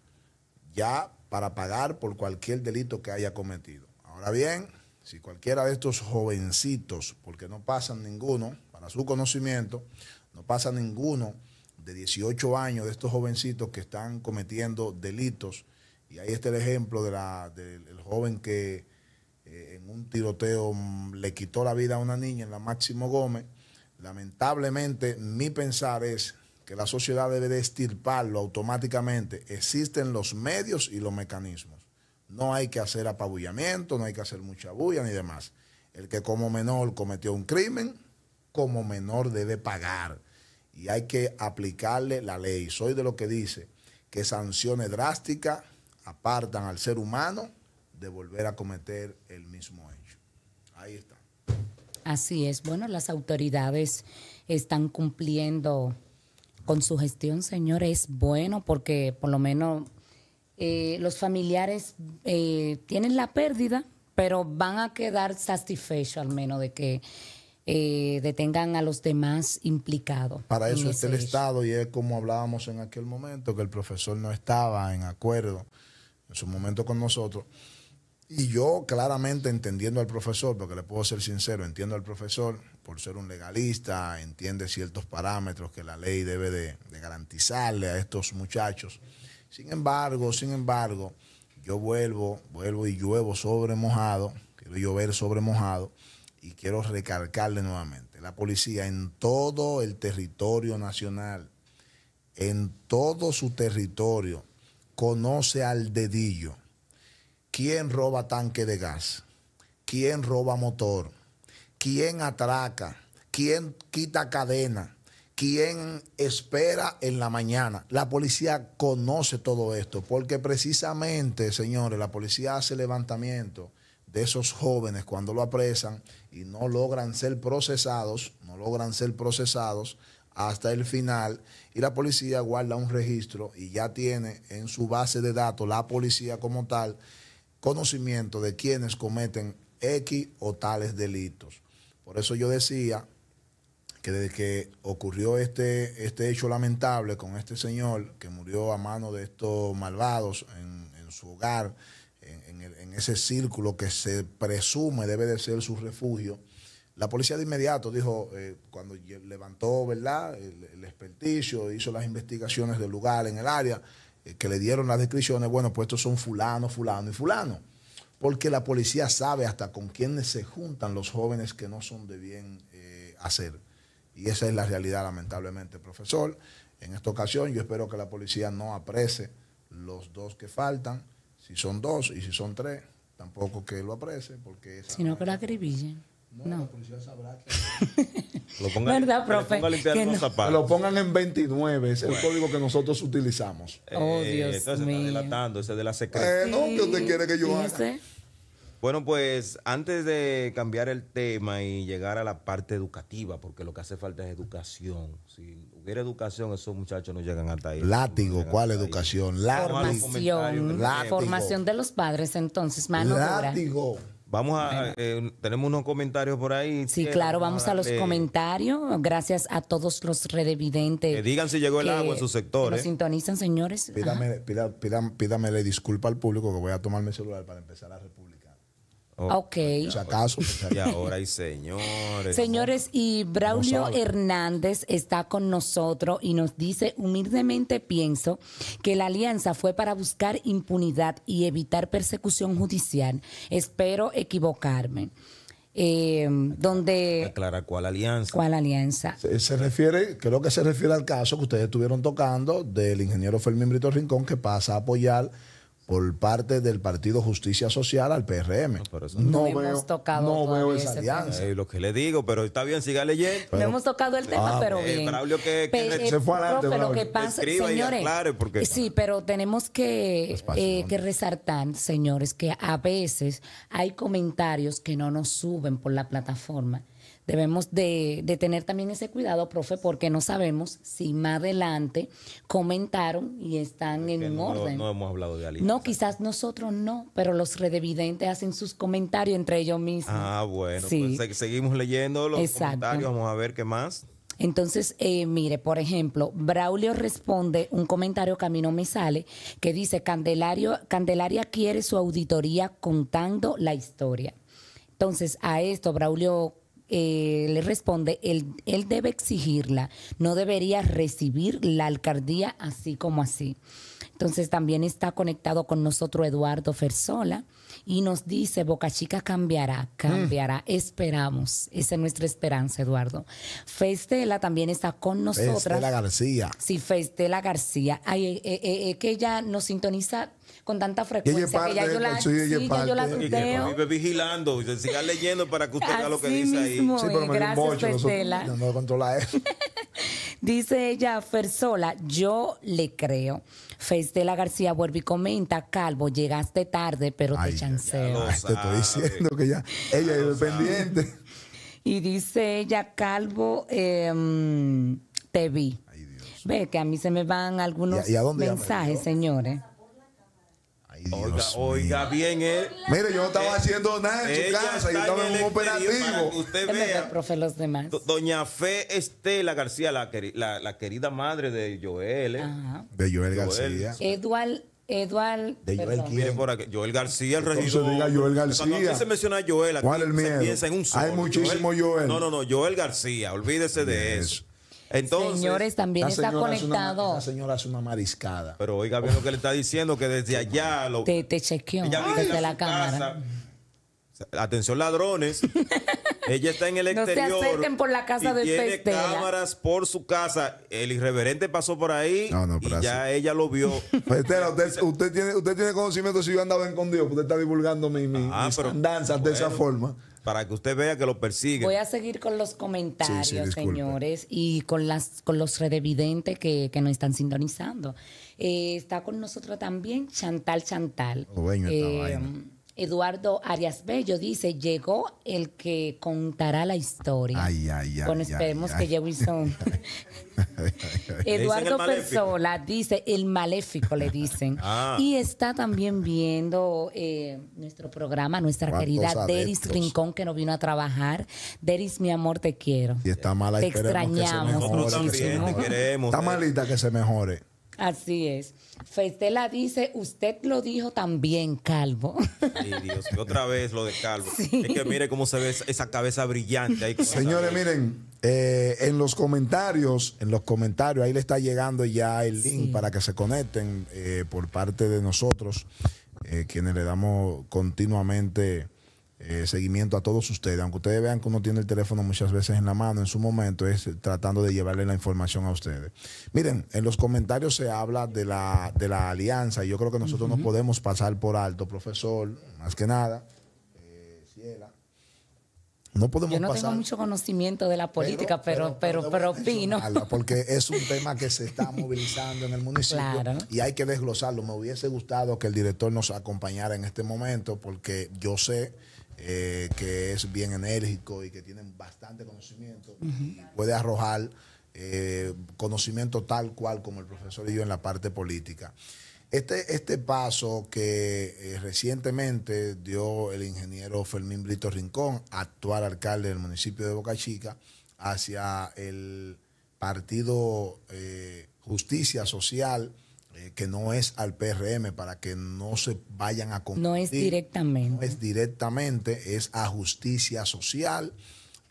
ya para pagar por cualquier delito que haya cometido. Ahora bien, si cualquiera de estos jovencitos, porque no pasa ninguno, para su conocimiento, no pasa ninguno de 18 años de estos jovencitos que están cometiendo delitos, y ahí está el ejemplo del joven que eh, en un tiroteo mm, le quitó la vida a una niña en la Máximo Gómez, lamentablemente mi pensar es que la sociedad debe de estirparlo automáticamente. Existen los medios y los mecanismos. No hay que hacer apabullamiento, no hay que hacer mucha bulla ni demás. El que como menor cometió un crimen, como menor debe pagar. Y hay que aplicarle la ley. Soy de lo que dice que sanciones drásticas apartan al ser humano de volver a cometer el mismo hecho. Ahí está. Así es. Bueno, las autoridades están cumpliendo con su gestión, señor, es bueno porque por lo menos eh, los familiares eh, tienen la pérdida, pero van a quedar satisfechos al menos de que eh, detengan a los demás implicados. Para eso está el Estado y es como hablábamos en aquel momento, que el profesor no estaba en acuerdo en su momento con nosotros. Y yo claramente entendiendo al profesor, porque le puedo ser sincero, entiendo al profesor, por ser un legalista, entiende ciertos parámetros que la ley debe de, garantizarle a estos muchachos. Sin embargo, sin embargo, yo vuelvo, vuelvo y lluevo sobre mojado, quiero llover sobre mojado y quiero recalcarle nuevamente, la policía en todo el territorio nacional, en todo su territorio, conoce al dedillo quién roba tanque de gas, quién roba motor, quién atraca, quién quita cadena, quién espera en la mañana. La policía conoce todo esto, porque precisamente, señores, la policía hace levantamiento de esos jóvenes cuando lo apresan y no logran ser procesados, no logran ser procesados hasta el final y la policía guarda un registro y ya tiene en su base de datos la policía como tal conocimiento de quienes cometen X o tales delitos. Por eso yo decía que desde que ocurrió este, este hecho lamentable con este señor que murió a mano de estos malvados en, su hogar, en, ese círculo que se presume debe de ser su refugio, la policía de inmediato dijo, eh, cuando levantó ¿verdad? El, experticio, hizo las investigaciones del lugar en el área, eh, que le dieron las descripciones, bueno, pues estos son fulano, fulano y fulano porque la policía sabe hasta con quiénes se juntan los jóvenes que no son de bien eh, hacer. Y esa es la realidad, lamentablemente, profesor. En esta ocasión yo espero que la policía no aprece los dos que faltan, si son dos y si son tres, tampoco que lo aprece, porque... Sino que lo acribillen. No, La sabrá que... lo pongan, ¿Verdad, profe? Lo pongan en 29, es el código que nosotros utilizamos. Eh, oh, Dios entonces está delatando, ese de la secreta. Eh, no, usted quiere que yo haga. Bueno, pues antes de cambiar el tema y llegar a la parte educativa, porque lo que hace falta es educación. Si hubiera educación, esos muchachos no llegan hasta ahí. Látigo, ¿cuál educación? Látigo. Formación. la Formación de los padres, entonces, mano Látigo. Vamos a, eh, tenemos unos comentarios por ahí. Sí, claro, vamos a, los comentarios. Gracias a todos los redevidentes. Que digan si llegó el agua en su sector. Nos ¿eh? sintonizan, señores. Pídame, pídame, pídame, disculpa al público que voy a tomar mi celular para empezar a repudiar. Oh, ok. Si acaso. Y ahora y señores. Señores, y Braulio Hernández está con nosotros y nos dice, humildemente pienso que la alianza fue para buscar impunidad y evitar persecución judicial. Espero equivocarme. Eh, donde... Aclara cuál alianza. ¿Cuál alianza? Se, se, refiere, creo que se refiere al caso que ustedes estuvieron tocando del ingeniero Fermín Brito Rincón que pasa a apoyar por parte del Partido Justicia Social al PRM. No, hemos tocado no veo esa alianza. lo que le digo, pero está bien, siga leyendo. no hemos tocado el tema, ah, pero bien. pero que, que se fue que pasa, señores, eh, sí, pero tenemos que, eh, que resaltar, señores, que a veces hay comentarios que no nos suben por la plataforma Debemos de, tener también ese cuidado, profe, porque no sabemos si más adelante comentaron y están en un orden. No hemos hablado de alianza. No, quizás nosotros no, pero los redevidentes hacen sus comentarios entre ellos mismos. Ah, bueno, sí. Pues, seguimos leyendo los comentarios, vamos a ver qué más. Entonces, eh, mire, por ejemplo, Braulio responde un comentario que a mí no me sale, que dice, Candelario, Candelaria quiere su auditoría contando la historia. Entonces, a esto Braulio eh, le responde, él, él debe exigirla, no debería recibir la alcaldía así como así. Entonces también está conectado con nosotros Eduardo Fersola y nos dice, Boca Chica cambiará, cambiará, mm. esperamos. Esa es nuestra esperanza, Eduardo. Festela también está con nosotros. Festela García. Sí, Festela García. Ay, eh, eh, que ella nos sintoniza con tanta frecuencia. que ya yo la, sí, yo la y vive vigilando y siga leyendo para que usted vea lo que dice ahí. Sí, gracias, controla dice ella, Fersola, yo le creo. Festela García vuelve y comenta, Calvo, llegaste tarde, pero te chanceo. Te estoy diciendo que ya ella es vive pendiente. Y dice ella, Calvo, em, te vi. Ay, Dios. Ve que a mí se me van algunos mensajes, señores. Oiga, bien, él. Eh. Mire, yo no estaba eh, haciendo nada en su casa, yo estaba en un operativo. Usted vea. profe, los demás. Doña Fe Estela García, la, la, querida madre de Joel. De eh. Joel García. Eduard. Eduard. De Joel, Joel García, el regidor. Se diga Joel García. Cuando aquí se menciona Joel, ¿Cuál el miedo? se piensa en un Hay muchísimo Joel. No, no, no, Joel García, olvídese de eso. Entonces, Señores, también está conectado. la señora es una mariscada. Pero oiga bien lo que le está diciendo, que desde allá... Lo, te, te chequeó desde la cámara. casa. Atención ladrones. Ella está en el exterior No se acerquen por la casa y del tiene cámaras por su casa. El irreverente pasó por ahí y ya ella lo vio. Pues, usted, usted tiene, usted tiene conocimiento si yo andaba escondido, porque usted está divulgando mi, Ah, mis danzas de esa forma para que usted vea que lo persigue. Voy a seguir con los comentarios, señores, y con, las, con los redevidentes que, que nos están sintonizando. Eh, está con nosotros también Chantal Chantal. Oh, eh, Eduardo Arias Bello dice, llegó el que contará la historia. Ay, ay, ay, bueno, esperemos que lleve Wilson. Eduardo Persola dice, el maléfico le dicen. Ah. Y está también viendo eh, nuestro programa, nuestra querida Deris Rincón, que nos vino a trabajar. Deris, mi amor, te quiero. Y está mala, te extrañamos. muchísimo. se mejore, te queremos. Está eh. malita que se mejore. Así es. Festela dice, usted lo dijo también, Calvo. Sí, Dios, y otra vez lo de Calvo. Es que mire cómo se ve esa cabeza brillante. Señores, miren, eh, en los comentarios, en los comentarios, ahí le está llegando ya el link para que se conecten eh, por parte de nosotros, eh, quienes le damos continuamente eh, seguimiento a todos ustedes. Aunque ustedes vean que uno tiene el teléfono muchas veces en la mano, en su momento es tratando de llevarle la información a ustedes. Miren, en los comentarios se habla de la, de la alianza y yo creo que nosotros no podemos pasar por alto, profesor, más que nada. Eh, no podemos Yo no tengo mucho conocimiento de la política, pero pero pero, opino. Porque es un tema que se está movilizando en el municipio y hay que desglosarlo. Me hubiese gustado que el director nos acompañara en este momento porque yo sé eh, que es bien enérgico y que tiene bastante conocimiento, puede arrojar eh, conocimiento tal cual como el profesor y yo en la parte política. Este, este paso que eh, recientemente dio el ingeniero Fermín Brito Rincón, actual alcalde del municipio de Boca Chica, hacia el partido Justicia Social, eh, que no es al PRM para que no se vayan a confundir. No es directamente. No es directamente, es a justicia social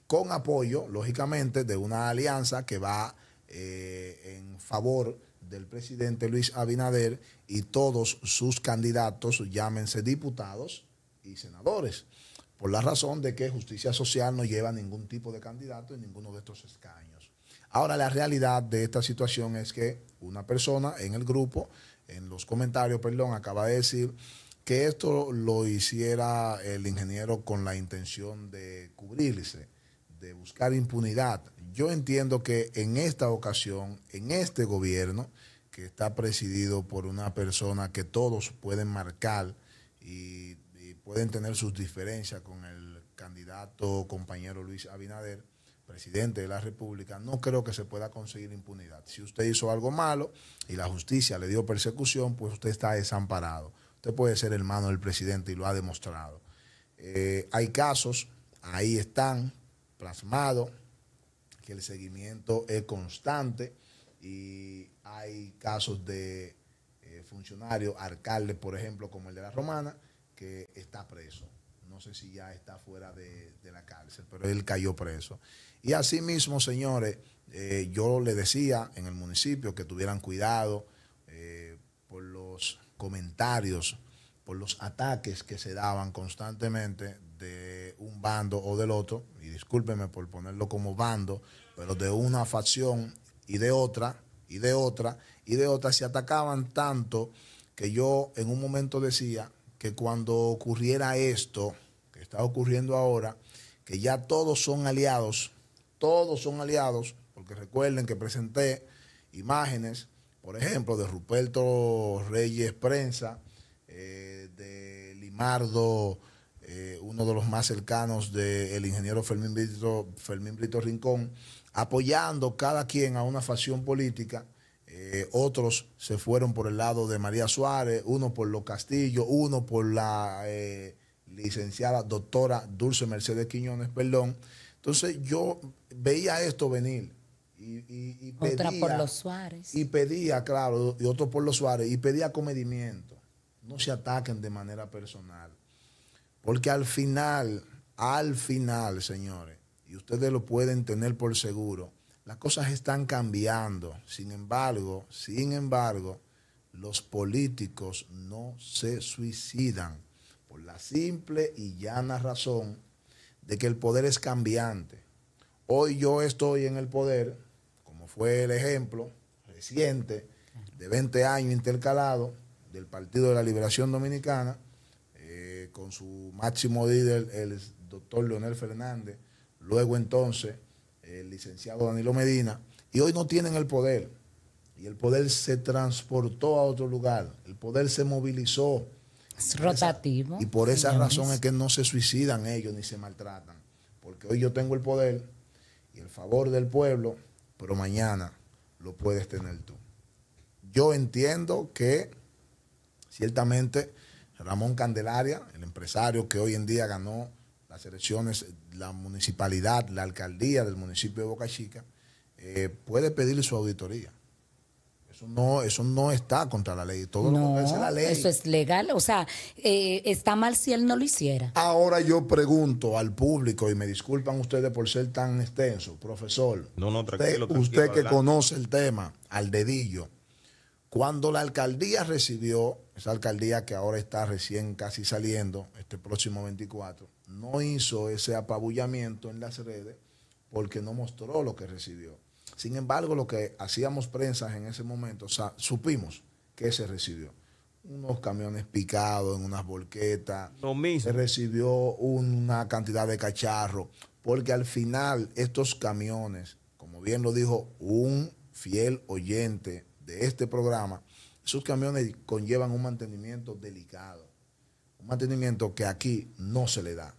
con apoyo, lógicamente, de una alianza que va eh, en favor del presidente Luis Abinader y todos sus candidatos, llámense diputados y senadores, por la razón de que justicia social no lleva ningún tipo de candidato en ninguno de estos escaños. Ahora, la realidad de esta situación es que una persona en el grupo, en los comentarios, perdón, acaba de decir que esto lo hiciera el ingeniero con la intención de cubrirse, de buscar impunidad. Yo entiendo que en esta ocasión, en este gobierno, que está presidido por una persona que todos pueden marcar y, pueden tener sus diferencias con el candidato compañero Luis Abinader, presidente de la República, no creo que se pueda conseguir impunidad. Si usted hizo algo malo y la justicia le dio persecución, pues usted está desamparado. Usted puede ser hermano del presidente y lo ha demostrado. Eh, hay casos, ahí están plasmados, que el seguimiento es constante y hay casos de eh, funcionarios, alcaldes, por ejemplo, como el de la Romana, que está preso. No sé si ya está fuera de la cárcel, pero él cayó preso. Y asimismo, señores, eh, yo le decía en el municipio que tuvieran cuidado eh, por los comentarios, por los ataques que se daban constantemente de un bando o del otro, y discúlpeme por ponerlo como bando, pero de una facción y de otra, y de otra, y de otra, se atacaban tanto que yo en un momento decía que cuando ocurriera esto, que está ocurriendo ahora, que ya todos son aliados todos son aliados, porque recuerden que presenté imágenes, por ejemplo, de Ruperto Reyes Prensa, eh, de Limardo, eh, uno de los más cercanos del ingeniero Fermín Brito, Fermín Brito Rincón, apoyando cada quien a una facción política. Eh, otros se fueron por el lado de María Suárez, uno por los Castillo, uno por la licenciada doctora Dulce Mercedes Quiñones, perdón, entonces yo veía esto venir. Y, Otra por los Suárez. Y pedía, claro, y otro por los Suárez, y pedía comedimiento. No se ataquen de manera personal. Porque al final, al final, señores, y ustedes lo pueden tener por seguro, las cosas están cambiando. Sin embargo, sin embargo, los políticos no se suicidan por la simple y llana razón de que el poder es cambiante. Hoy yo estoy en el poder, como fue el ejemplo reciente de 20 años intercalado del Partido de la Liberación Dominicana, eh, con su máximo líder, el doctor Leonel Fernández, luego entonces el licenciado Danilo Medina, y hoy no tienen el poder. Y el poder se transportó a otro lugar, el poder se movilizó, y por esa razón es que no se suicidan ellos ni se maltratan. Porque hoy yo tengo el poder y el favor del pueblo, pero mañana lo puedes tener tú. Yo entiendo que ciertamente Ramón Candelaria, el empresario que hoy en día ganó las elecciones, la municipalidad, la alcaldía del municipio de Boca Chica, eh, puede pedir su auditoría. Eso no, eso no está contra la ley, todo lo que la ley. Eso es legal, o sea, eh, está mal si él no lo hiciera. Ahora yo pregunto al público, y me disculpan ustedes por ser tan extenso, profesor. No, no, Usted, que conoce el tema al dedillo, cuando la alcaldía recibió, esa alcaldía que ahora está recién casi saliendo, este próximo 24, no hizo ese apabullamiento en las redes porque no mostró lo que recibió. Sin embargo, lo que hacíamos prensas en ese momento, supimos que se recibió. Unos camiones picados en unas volquetas. Se recibió una cantidad de cacharro, Porque al final, estos camiones, como bien lo dijo un fiel oyente de este programa, esos camiones conllevan un mantenimiento delicado. Un mantenimiento que aquí no se le da.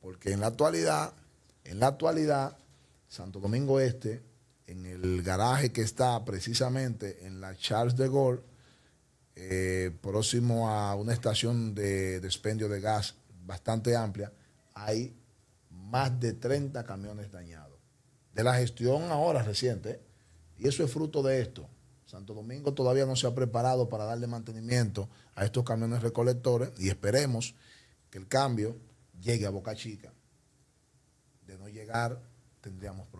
Porque en la actualidad, en la actualidad, Santo Domingo Este en el garaje que está precisamente en la Charles de Gaulle, eh, próximo a una estación de despendio de gas bastante amplia, hay más de 30 camiones dañados. De la gestión ahora reciente, y eso es fruto de esto. Santo Domingo todavía no se ha preparado para darle mantenimiento a estos camiones recolectores y esperemos que el cambio llegue a Boca Chica. De no llegar, tendríamos problemas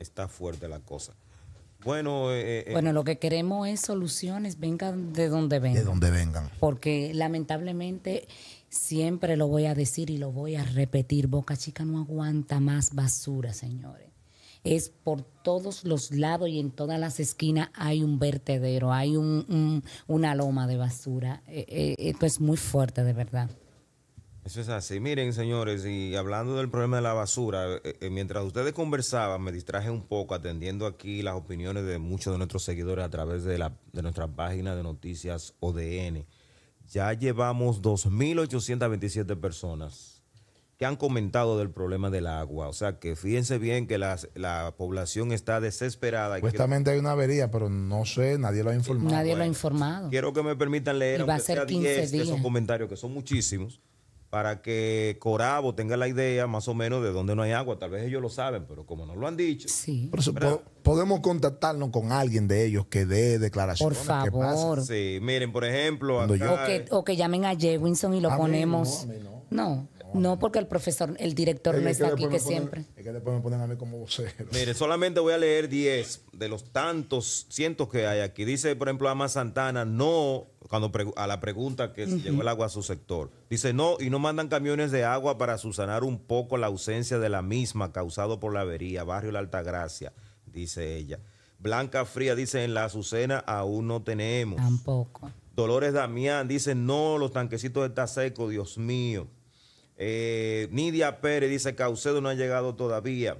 está fuerte la cosa. Bueno, eh, eh, eh, bueno, lo que queremos es soluciones, vengan de donde vengan. donde vengan. Porque lamentablemente siempre lo voy a decir y lo voy a repetir, Boca Chica no aguanta más basura, señores. Es por todos los lados y en todas las esquinas hay un vertedero, hay un, una loma de basura. esto es muy fuerte, de verdad. Eso es así. Miren, señores, y hablando del problema de la basura, eh, eh, mientras ustedes conversaban, me distraje un poco atendiendo aquí las opiniones de muchos de nuestros seguidores a través de, la, de nuestra página de noticias ODN. Ya llevamos 2.827 personas que han comentado del problema del agua. O sea, que fíjense bien que la población está desesperada. Supuestamente hay una avería, pero no sé, nadie lo ha informado. Nadie lo ha informado. Quiero que me permitan leer esos comentarios, que son muchísimos para que Corabo tenga la idea más o menos de dónde no hay agua. Tal vez ellos lo saben, pero como no lo han dicho. Sí. podemos contactarnos con alguien de ellos que dé declaraciones. Por favor. Sí, miren, por ejemplo. o, que, llamen a Jewinson y lo ponemos. no. no. No, porque el profesor, el director no está aquí que siempre. Es que después me ponen a mí como vocero. Mire, solamente voy a leer 10 de los tantos cientos que hay aquí. Dice, por ejemplo, Ama Santana, no, cuando a la pregunta que llegó el agua a su sector. Dice, no, y no mandan camiones de agua para susanar un poco la ausencia de la misma causado por la avería. Barrio La Altagracia, dice ella. Blanca Fría dice, en la Azucena aún no tenemos. Tampoco. Dolores Damián dice, no, los tanquecitos están secos, Dios mío. Eh, Nidia Pérez dice, Caucedo no ha llegado todavía.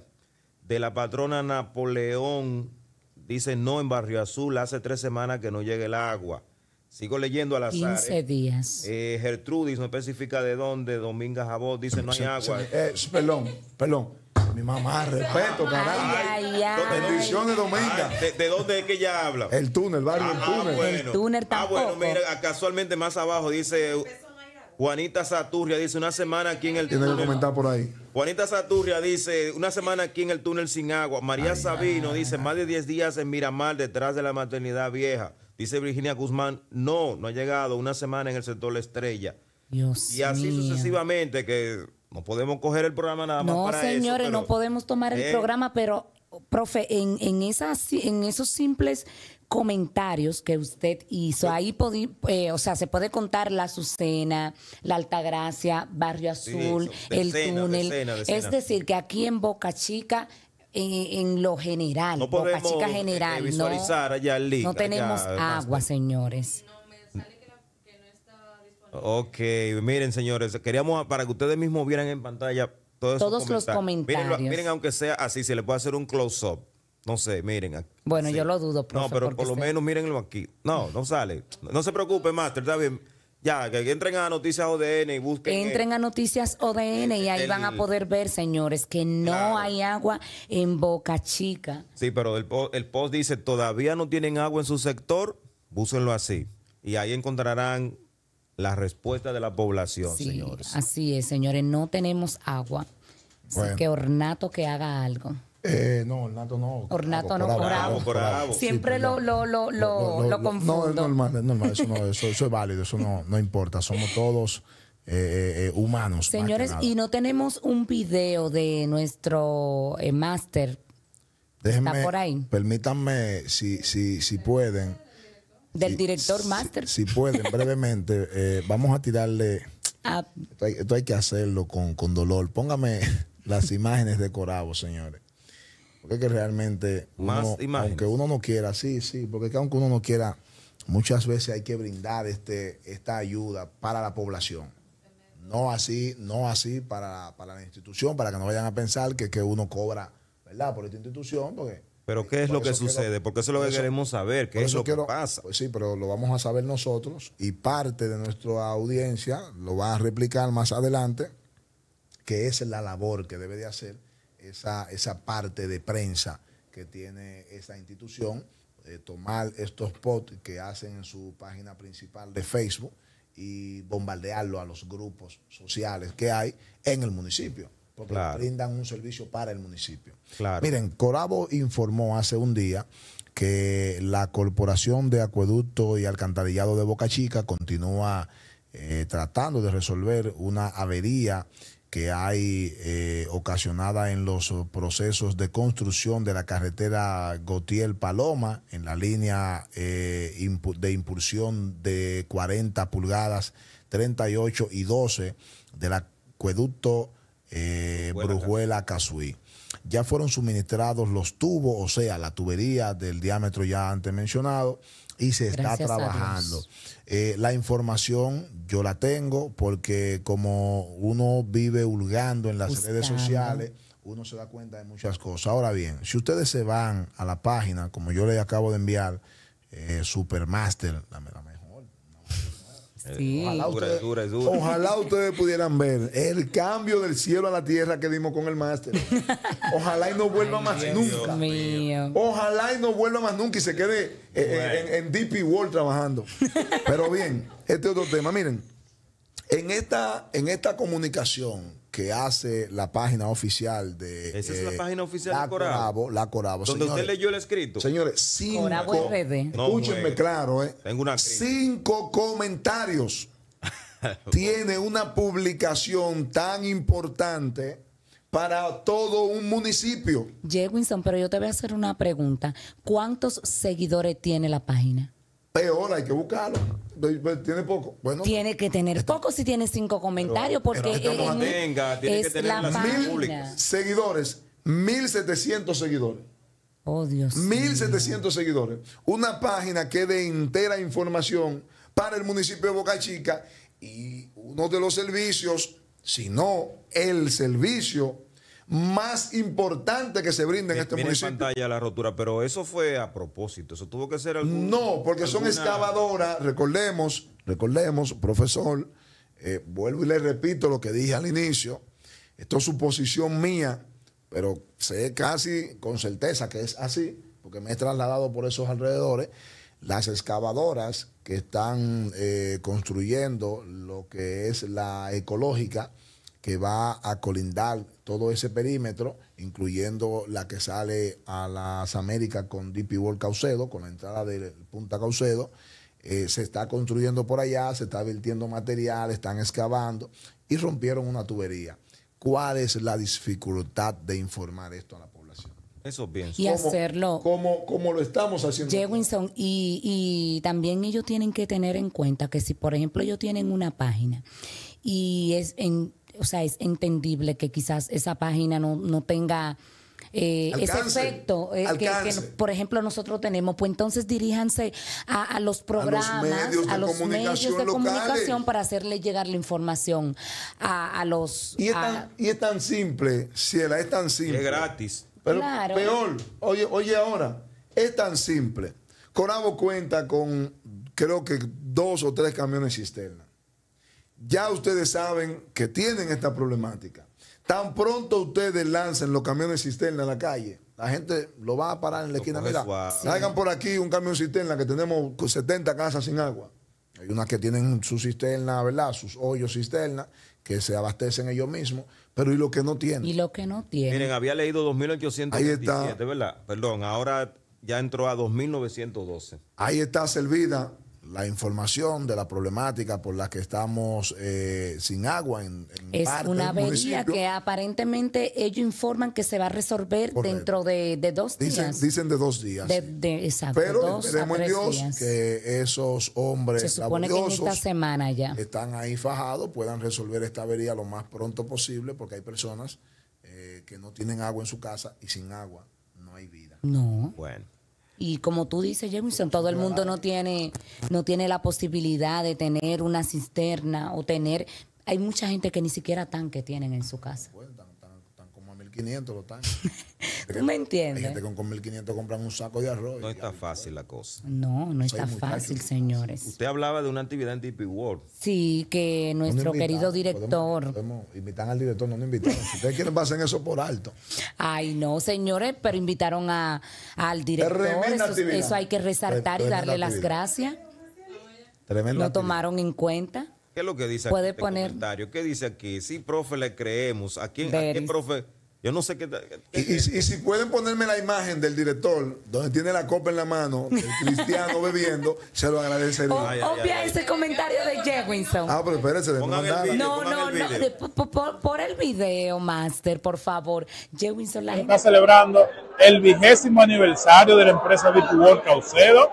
De la patrona Napoleón, dice, no, en Barrio Azul hace tres semanas que no llega el agua. Sigo leyendo a las. 15 días. Eh, Gertrudis no especifica de dónde. Dominga Jabot dice no hay agua. Eh, perdón, perdón. Mi mamá, respeto, caray. Bendiciones, Dominga. Ah, ¿de, dónde es que ella habla? El túnel, barrio, el ah, túnel. Ah, el túnel tampoco. Ah, bueno, mira, casualmente más abajo dice Juanita Saturria dice una semana aquí en el túnel. comentar por ahí. Juanita Saturria dice una semana aquí en el túnel sin agua. María Sabino dice más de 10 días en Miramar detrás de la maternidad vieja. Dice Virginia Guzmán, no, no ha llegado una semana en el sector La Estrella. Dios y así sucesivamente que no podemos coger el programa nada más para señores, No, señores, no podemos tomar el eh. programa, pero profe, en, esas, en esos simples comentarios que usted hizo. Ahí eh, o sea, se puede contar la Azucena, la Altagracia, Barrio Azul, el túnel. Es decir, que aquí en Boca Chica, eh, en, lo general, Boca Chica eh, general, no, tenemos agua, señores. Ok, miren señores, queríamos para que ustedes mismos vieran en pantalla todos, los comentarios. Miren, aunque sea así, se le puede hacer un close-up. No sé, miren. Bueno, yo lo dudo, No, pero por lo menos mírenlo aquí. No, no sale. No se preocupe, Master, está bien. Ya, que entren a Noticias ODN y busquen. Eh, entren a Noticias ODN y ahí van a poder ver, señores, que no hay agua en Boca Chica. Sí, pero el, post dice, todavía no tienen agua en su sector, búsquenlo así. Y ahí encontrarán la respuesta de la población, señores. Así es, señores, no tenemos agua. que Ornato que haga algo. Eh, no, ornato no. Ornato no, corabo. Siempre lo, lo, lo, lo, confundo. No, es normal, eso, es válido, eso no, no importa, somos todos... Eh, eh, eh, humanos. Señores, y no tenemos un video de nuestro máster. Déjenme, por ahí. Permítanme, si, si, si pueden. Del director máster. Si, pueden, brevemente, vamos a tirarle. Ah. Esto, hay, que hacerlo con, con dolor. Póngame las imágenes de Corabo, señores. Porque es que realmente, Más aunque uno no quiera, sí, sí, porque aunque uno no quiera, muchas veces hay que brindar este, esta ayuda para la población. No así, no así para, la institución, para que no vayan a pensar que, uno cobra, ¿verdad? Por esta institución, Pero ¿qué es lo que sucede? porque eso es lo que queremos saber, qué es lo que pasa. Pues sí, pero lo vamos a saber nosotros y parte de nuestra audiencia lo va a replicar más adelante, que es la labor que debe de hacer esa, parte de prensa que tiene esa institución, eh, tomar estos posts que hacen en su página principal de Facebook y bombardearlo a los grupos sociales que hay en el municipio, porque brindan un servicio para el municipio. Miren, Corabo informó hace un día que la Corporación de Acueducto y Alcantarillado de Boca Chica continúa eh, tratando de resolver una avería que hay eh, ocasionada en los procesos de construcción de la carretera Gotiel Paloma, en la línea eh, de impulsión de 40 pulgadas, 38 y 12 del acueducto eh, Brujuela Casuí. Ya fueron suministrados los tubos, o sea, la tubería del diámetro ya antes mencionado, y se está trabajando. Eh, la información yo la tengo porque como uno vive hurgando en las redes sociales, uno se da cuenta de muchas cosas. Ahora bien, si ustedes se van a la página, como yo les acabo de enviar, eh, Supermaster, la, la eh, ojalá, ustedes, pudieran ver el cambio del cielo a la tierra que dimos con el máster. Ojalá y no vuelva más nunca. Ojalá y no vuelva más nunca y se quede eh, eh, en, Deep DP World trabajando. Pero bien, este otro tema. Miren, en esta, en esta comunicación que hace la página oficial de. la eh, página oficial Corabo. La Corabo. Donde usted leyó el escrito. Señores, cinco. claro, ¿eh? Tengo una cinco comentarios. tiene una publicación tan importante para todo un municipio. Winston, pero yo te voy a hacer una pregunta. ¿Cuántos seguidores tiene la página? peor, hay que buscarlo. Pues, pues, tiene poco. Bueno, tiene que tener poco si tiene cinco comentarios, porque tiene que tener las mil seguidores, 1700 seguidores. Oh, Dios. 1700 seguidores. Una página que de entera información para el municipio de Boca Chica y uno de los servicios, si no el servicio más importante que se brinda en este Miren municipio. la rotura, pero eso fue a propósito, eso tuvo que ser algún, No, porque son excavadoras, recordemos, recordemos, profesor, eh, vuelvo y le repito lo que dije al inicio, esto es suposición mía, pero sé casi con certeza que es así, porque me he trasladado por esos alrededores, las excavadoras que están eh, construyendo lo que es la ecológica, que va a colindar todo ese perímetro, incluyendo la que sale a las Américas con DP World Caucedo, con la entrada de Punta Caucedo. Eh, se está construyendo por allá, se está vertiendo material, están excavando y rompieron una tubería. ¿Cuál es la dificultad de informar esto a la población? Eso pienso. Y hacerlo. Como, lo estamos haciendo. y, y también ellos tienen que tener en cuenta que si, por ejemplo, ellos tienen una página y es en o sea, es entendible que quizás esa página no, tenga... Eh, ese efecto eh, que, por ejemplo, nosotros tenemos. Pues entonces diríjanse a, los programas, a los medios de, comunicación, para hacerle llegar la información a, los. Y es, tan, simple, Ciela, es tan simple. Es gratis. Pero peor, oye, oye ahora, es tan simple. Corabo cuenta con, creo que dos o tres camiones cisterna ya ustedes saben que tienen esta problemática. Tan pronto ustedes lancen los camiones cisterna en la calle, la gente lo va a parar en la esquina. Mira, salgan por aquí un camión cisterna que tenemos 70 casas sin agua. Hay unas que tienen su cisterna, ¿verdad? Sus hoyos cisterna, que se abastecen ellos mismos. Pero ¿y lo que no tienen? Y lo que no tienen. Miren, había leído 2.827, ¿verdad? Perdón, ahora ya entró a 2.912. Ahí está servida la información de la problemática por la que estamos eh, sin agua en, en es una avería que aparentemente ellos informan que se va a resolver dentro de, dos días dicen de dos días de, pero en Dios que esos hombres se que están ahí fajados puedan resolver esta avería lo más pronto posible porque hay personas eh, que no tienen agua en su casa y sin agua no hay vida no bueno y como tú dices, Jameson, pues, todo el mundo no tiene, no tiene la posibilidad de tener una cisterna o tener... Hay mucha gente que ni siquiera tanque tienen en su casa. 500 los tanques. ¿Tú me entiendes? Hay gente con 1.500 compran un saco de arroz. No está fácil la cosa. No, no está fácil, señores. Usted hablaba de una actividad en DP World. Sí, que nuestro querido director. invitan al director, no nos invitan. ustedes quieren, pasen eso por alto. Ay, no, señores, pero invitaron al director. Eso, hay que resaltar y darle las gracias. Tremendo. Lo tomaron en cuenta. ¿Qué es lo que dice aquí? Puede este poner. Comentario? ¿Qué dice aquí? Sí, profe, le creemos. ¿A quién, profe? Yo no sé qué. Y, si pueden ponerme la imagen del director, donde tiene la copa en la mano, el cristiano bebiendo, se lo agradecería. ese comentario de Jewinson. Ah, pero espérese, no mandar. No, no, no. por, el video, Master, por favor. Jewinson, la gente Está celebrando el vigésimo aniversario de la empresa World Caucedo.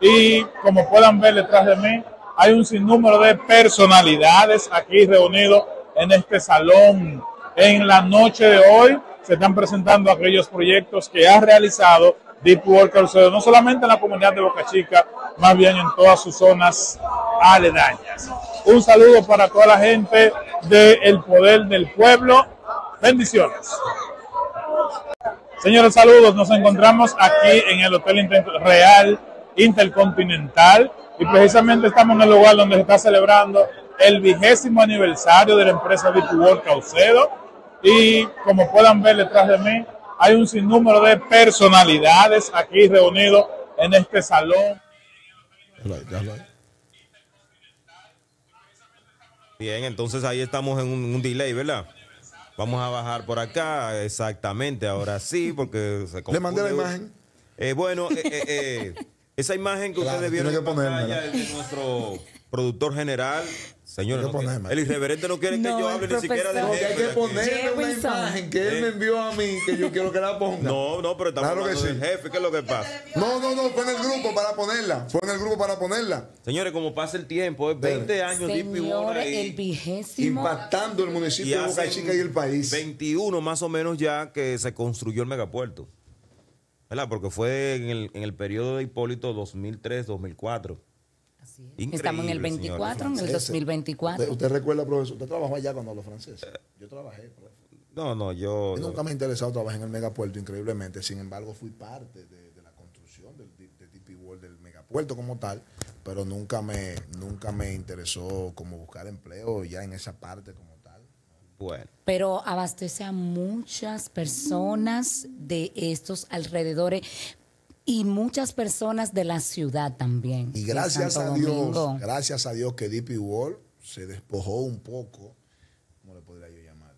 Y como puedan ver detrás de mí, hay un sinnúmero de personalidades aquí reunidos en este salón en la noche de hoy se están presentando aquellos proyectos que ha realizado Deep Worker no solamente en la comunidad de Boca Chica, más bien en todas sus zonas aledañas. Un saludo para toda la gente del El Poder del Pueblo. Bendiciones. Señores, saludos. Nos encontramos aquí en el Hotel Real Intercontinental y precisamente estamos en el lugar donde se está celebrando el vigésimo aniversario de la empresa Deep World Caucedo y como puedan ver detrás de mí, hay un sinnúmero de personalidades aquí reunidos en este salón. Bien, entonces ahí estamos en un, delay, ¿verdad? Vamos a bajar por acá, exactamente, ahora sí, porque se confunde. Le mandé la imagen. Eh, bueno, eh, eh, esa imagen que ustedes vieron en pantalla es de nuestro productor general, Señores, el irreverente no quiere que yo hable ni siquiera de Porque hay que ponerle una imagen que él me envió a mí, que yo quiero que la ponga. No, no, pero estamos claro hablando sí. del jefe, ¿qué es lo que pasa? No, no, no, fue en el grupo para ponerla. fue en el grupo para ponerla. Señores, como pasa el tiempo, es 20 años Señores, el vigésimo. Impactando el municipio de Boca Chica y el país. 21 más o menos ya que se construyó el megapuerto. ¿Verdad? Porque fue en el, en el periodo de Hipólito 2003-2004. Estamos en el 24, en el 2024. ¿Usted, recuerda, profesor, usted trabajó allá cuando los franceses. Yo trabajé, No, no, yo... nunca me ha interesado trabajar en el megapuerto, increíblemente. Sin embargo, fui parte de, la construcción del, de, World, del megapuerto como tal, pero nunca me, nunca me interesó como buscar empleo ya en esa parte como tal. Bueno. Pero abastece a muchas personas de estos alrededores y muchas personas de la ciudad también. Y gracias a Dios, gracias a Dios que DP World se despojó un poco, ¿cómo le podría yo llamar?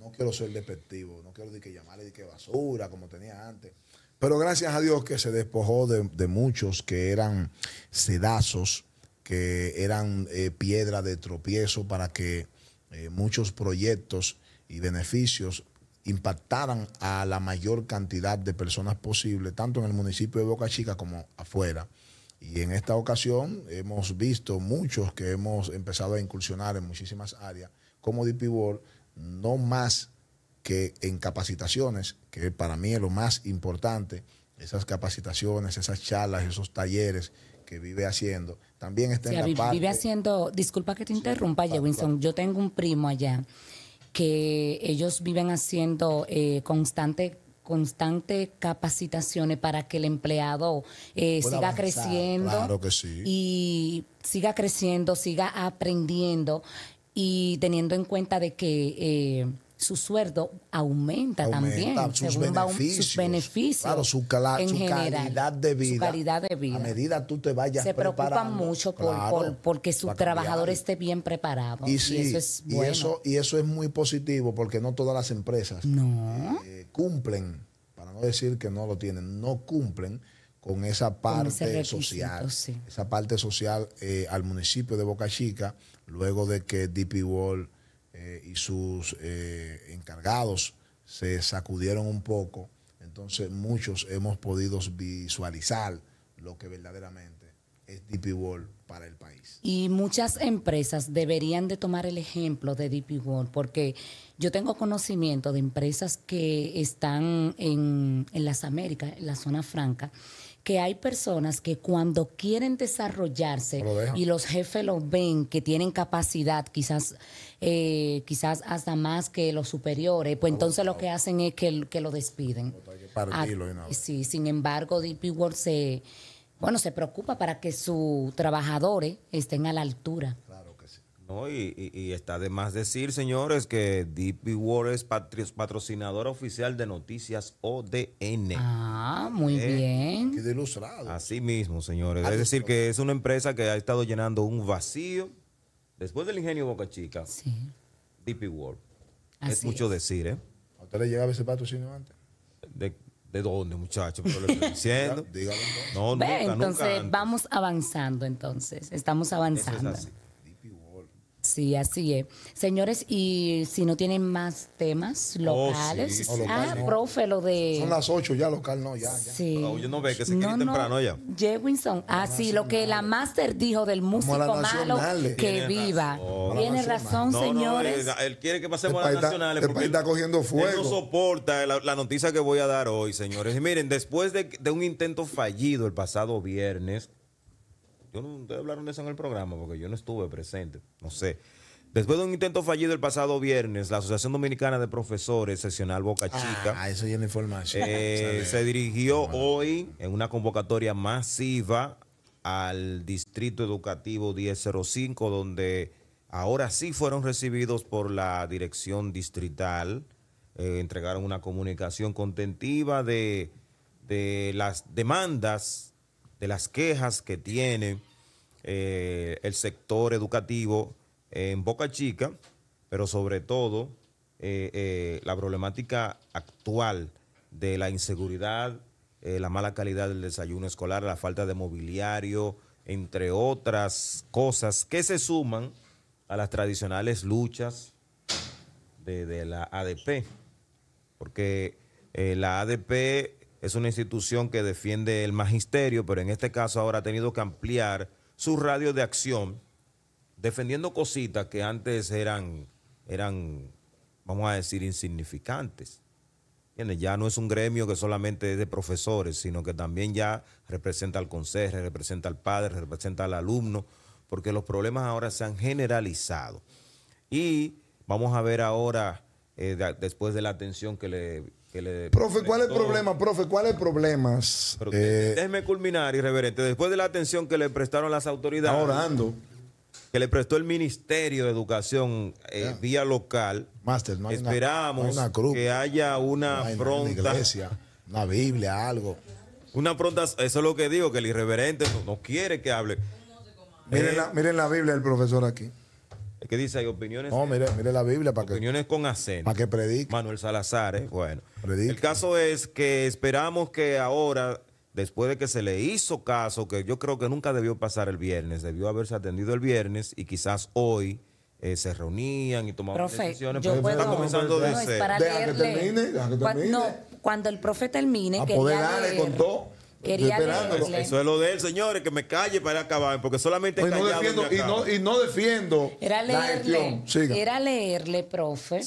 No quiero, ser despectivo, no quiero decir que llamarle de que basura como tenía antes. Pero gracias a Dios que se despojó de, de muchos que eran sedazos, que eran eh, piedra de tropiezo para que eh, muchos proyectos y beneficios impactaran a la mayor cantidad de personas posible, tanto en el municipio de Boca Chica como afuera. Y en esta ocasión hemos visto muchos que hemos empezado a incursionar en muchísimas áreas como DP World, no más que en capacitaciones, que para mí es lo más importante, esas capacitaciones, esas charlas, esos talleres que vive haciendo, también está en la vive haciendo, disculpa que te interrumpa, Jewinson, yo tengo un primo allá que ellos viven haciendo eh, constante constantes capacitaciones para que el empleado eh, siga creciendo y siga creciendo, siga aprendiendo y teniendo en cuenta de que eh, su sueldo aumenta, también, sus beneficios, su, calidad de vida. de A medida tú te vayas Se preocupan mucho por, porque su trabajador esté bien preparado. Y, eso es bueno. y, eso, es muy positivo porque no todas las empresas eh, cumplen, para no decir que no lo tienen, no cumplen con esa parte social. Esa parte social eh, al municipio de Boca Chica, luego de que DP World eh, y sus eh, encargados se sacudieron un poco, entonces muchos hemos podido visualizar lo que verdaderamente es DP World para el país. Y muchas empresas deberían de tomar el ejemplo de DP World, porque yo tengo conocimiento de empresas que están en, en las Américas, en la zona franca, que hay personas que cuando quieren desarrollarse y los jefes los ven que tienen capacidad, quizás eh, quizás hasta más que los superiores, pues ah, entonces lo que ah, hacen es que, lo despiden. Ah, sí, sin embargo, DP World se bueno, se preocupa para que sus trabajadores estén a la altura no, y, está de más decir, señores, que DP World es patrocinador oficial de Noticias ODN. Ah, muy eh, bien. Qué Así mismo, señores. Es decir, que es una empresa que ha estado llenando un vacío después del ingenio Boca Chica. Sí. DP World. es mucho decir, ¿eh? ¿A usted le llegaba ese patrocinio antes? De, dónde, muchacho? No, nunca, entonces vamos avanzando, entonces. Estamos avanzando. Sí, así es. Señores, y si no tienen más temas oh, locales, Ah, profe, lo de... Son las 8 ya, local no, ya. Sí. Oye, no ve que se quede temprano ya. Jewinson, ah, sí, lo que la Master dijo del músico malo que eh. viva. Tiene razón, señores. él, quiere que pasemos a las nacionales. país está cogiendo fuego. no soporta la, noticia que voy a dar hoy, señores. Y miren, después de un intento fallido el pasado viernes yo no, ustedes hablaron de eso en el programa porque yo no estuve presente, no sé. Después de un intento fallido el pasado viernes, la Asociación Dominicana de Profesores Seccional Boca ah, Chica eh, se dirigió hoy en una convocatoria masiva al Distrito Educativo 1005, donde ahora sí fueron recibidos por la dirección distrital. Eh, entregaron una comunicación contentiva de las demandas de las quejas que tiene eh, el sector educativo en Boca Chica, pero sobre todo eh, eh, la problemática actual de la inseguridad, la mala calidad del desayuno escolar, la falta de mobiliario, entre otras cosas que se suman a las tradicionales luchas de la ADP, porque la ADP es una institución que defiende el magisterio, pero en este caso ahora ha tenido que ampliar su radio de acción defendiendo cositas que antes eran, eran vamos a decir, insignificantes. Ya no es un gremio que solamente es de profesores, sino que también ya representa al consejo, representa al padre, representa al alumno, porque los problemas ahora se han generalizado. Y vamos a ver ahora, eh, después de la atención que le profe, ¿cuál es el problema? Profe, ¿cuál es el problema? Eh, déjeme culminar, irreverente. Después de la atención que le prestaron las autoridades. Orando. Que le prestó el Ministerio de Educación eh, vía local. Esperamos que haya una no Una, una Biblia, algo. Una pronta. Eso es lo que digo, que el irreverente no, quiere que hable. Miren, eh, la, miren la Biblia del profesor aquí. ¿Qué dice, hay opiniones. No, mire, la Biblia para que. Opiniones con acento. Para que predique. Manuel Salazar, eh, bueno. El caso es que esperamos que ahora, después de que se le hizo caso, que yo creo que nunca debió pasar el viernes, debió haberse atendido el viernes y quizás hoy. Eh, se reunían y tomaban Profe, decisiones. Yo puedo, está comenzando de Deja que termine, que termine. Cuando, no, cuando el profe termine, que ya le, contó. Eso es lo de él, señores, que me calle para acabar, porque solamente pues no y, no, y, no, defiendo. Era leerle, era leerle, profe,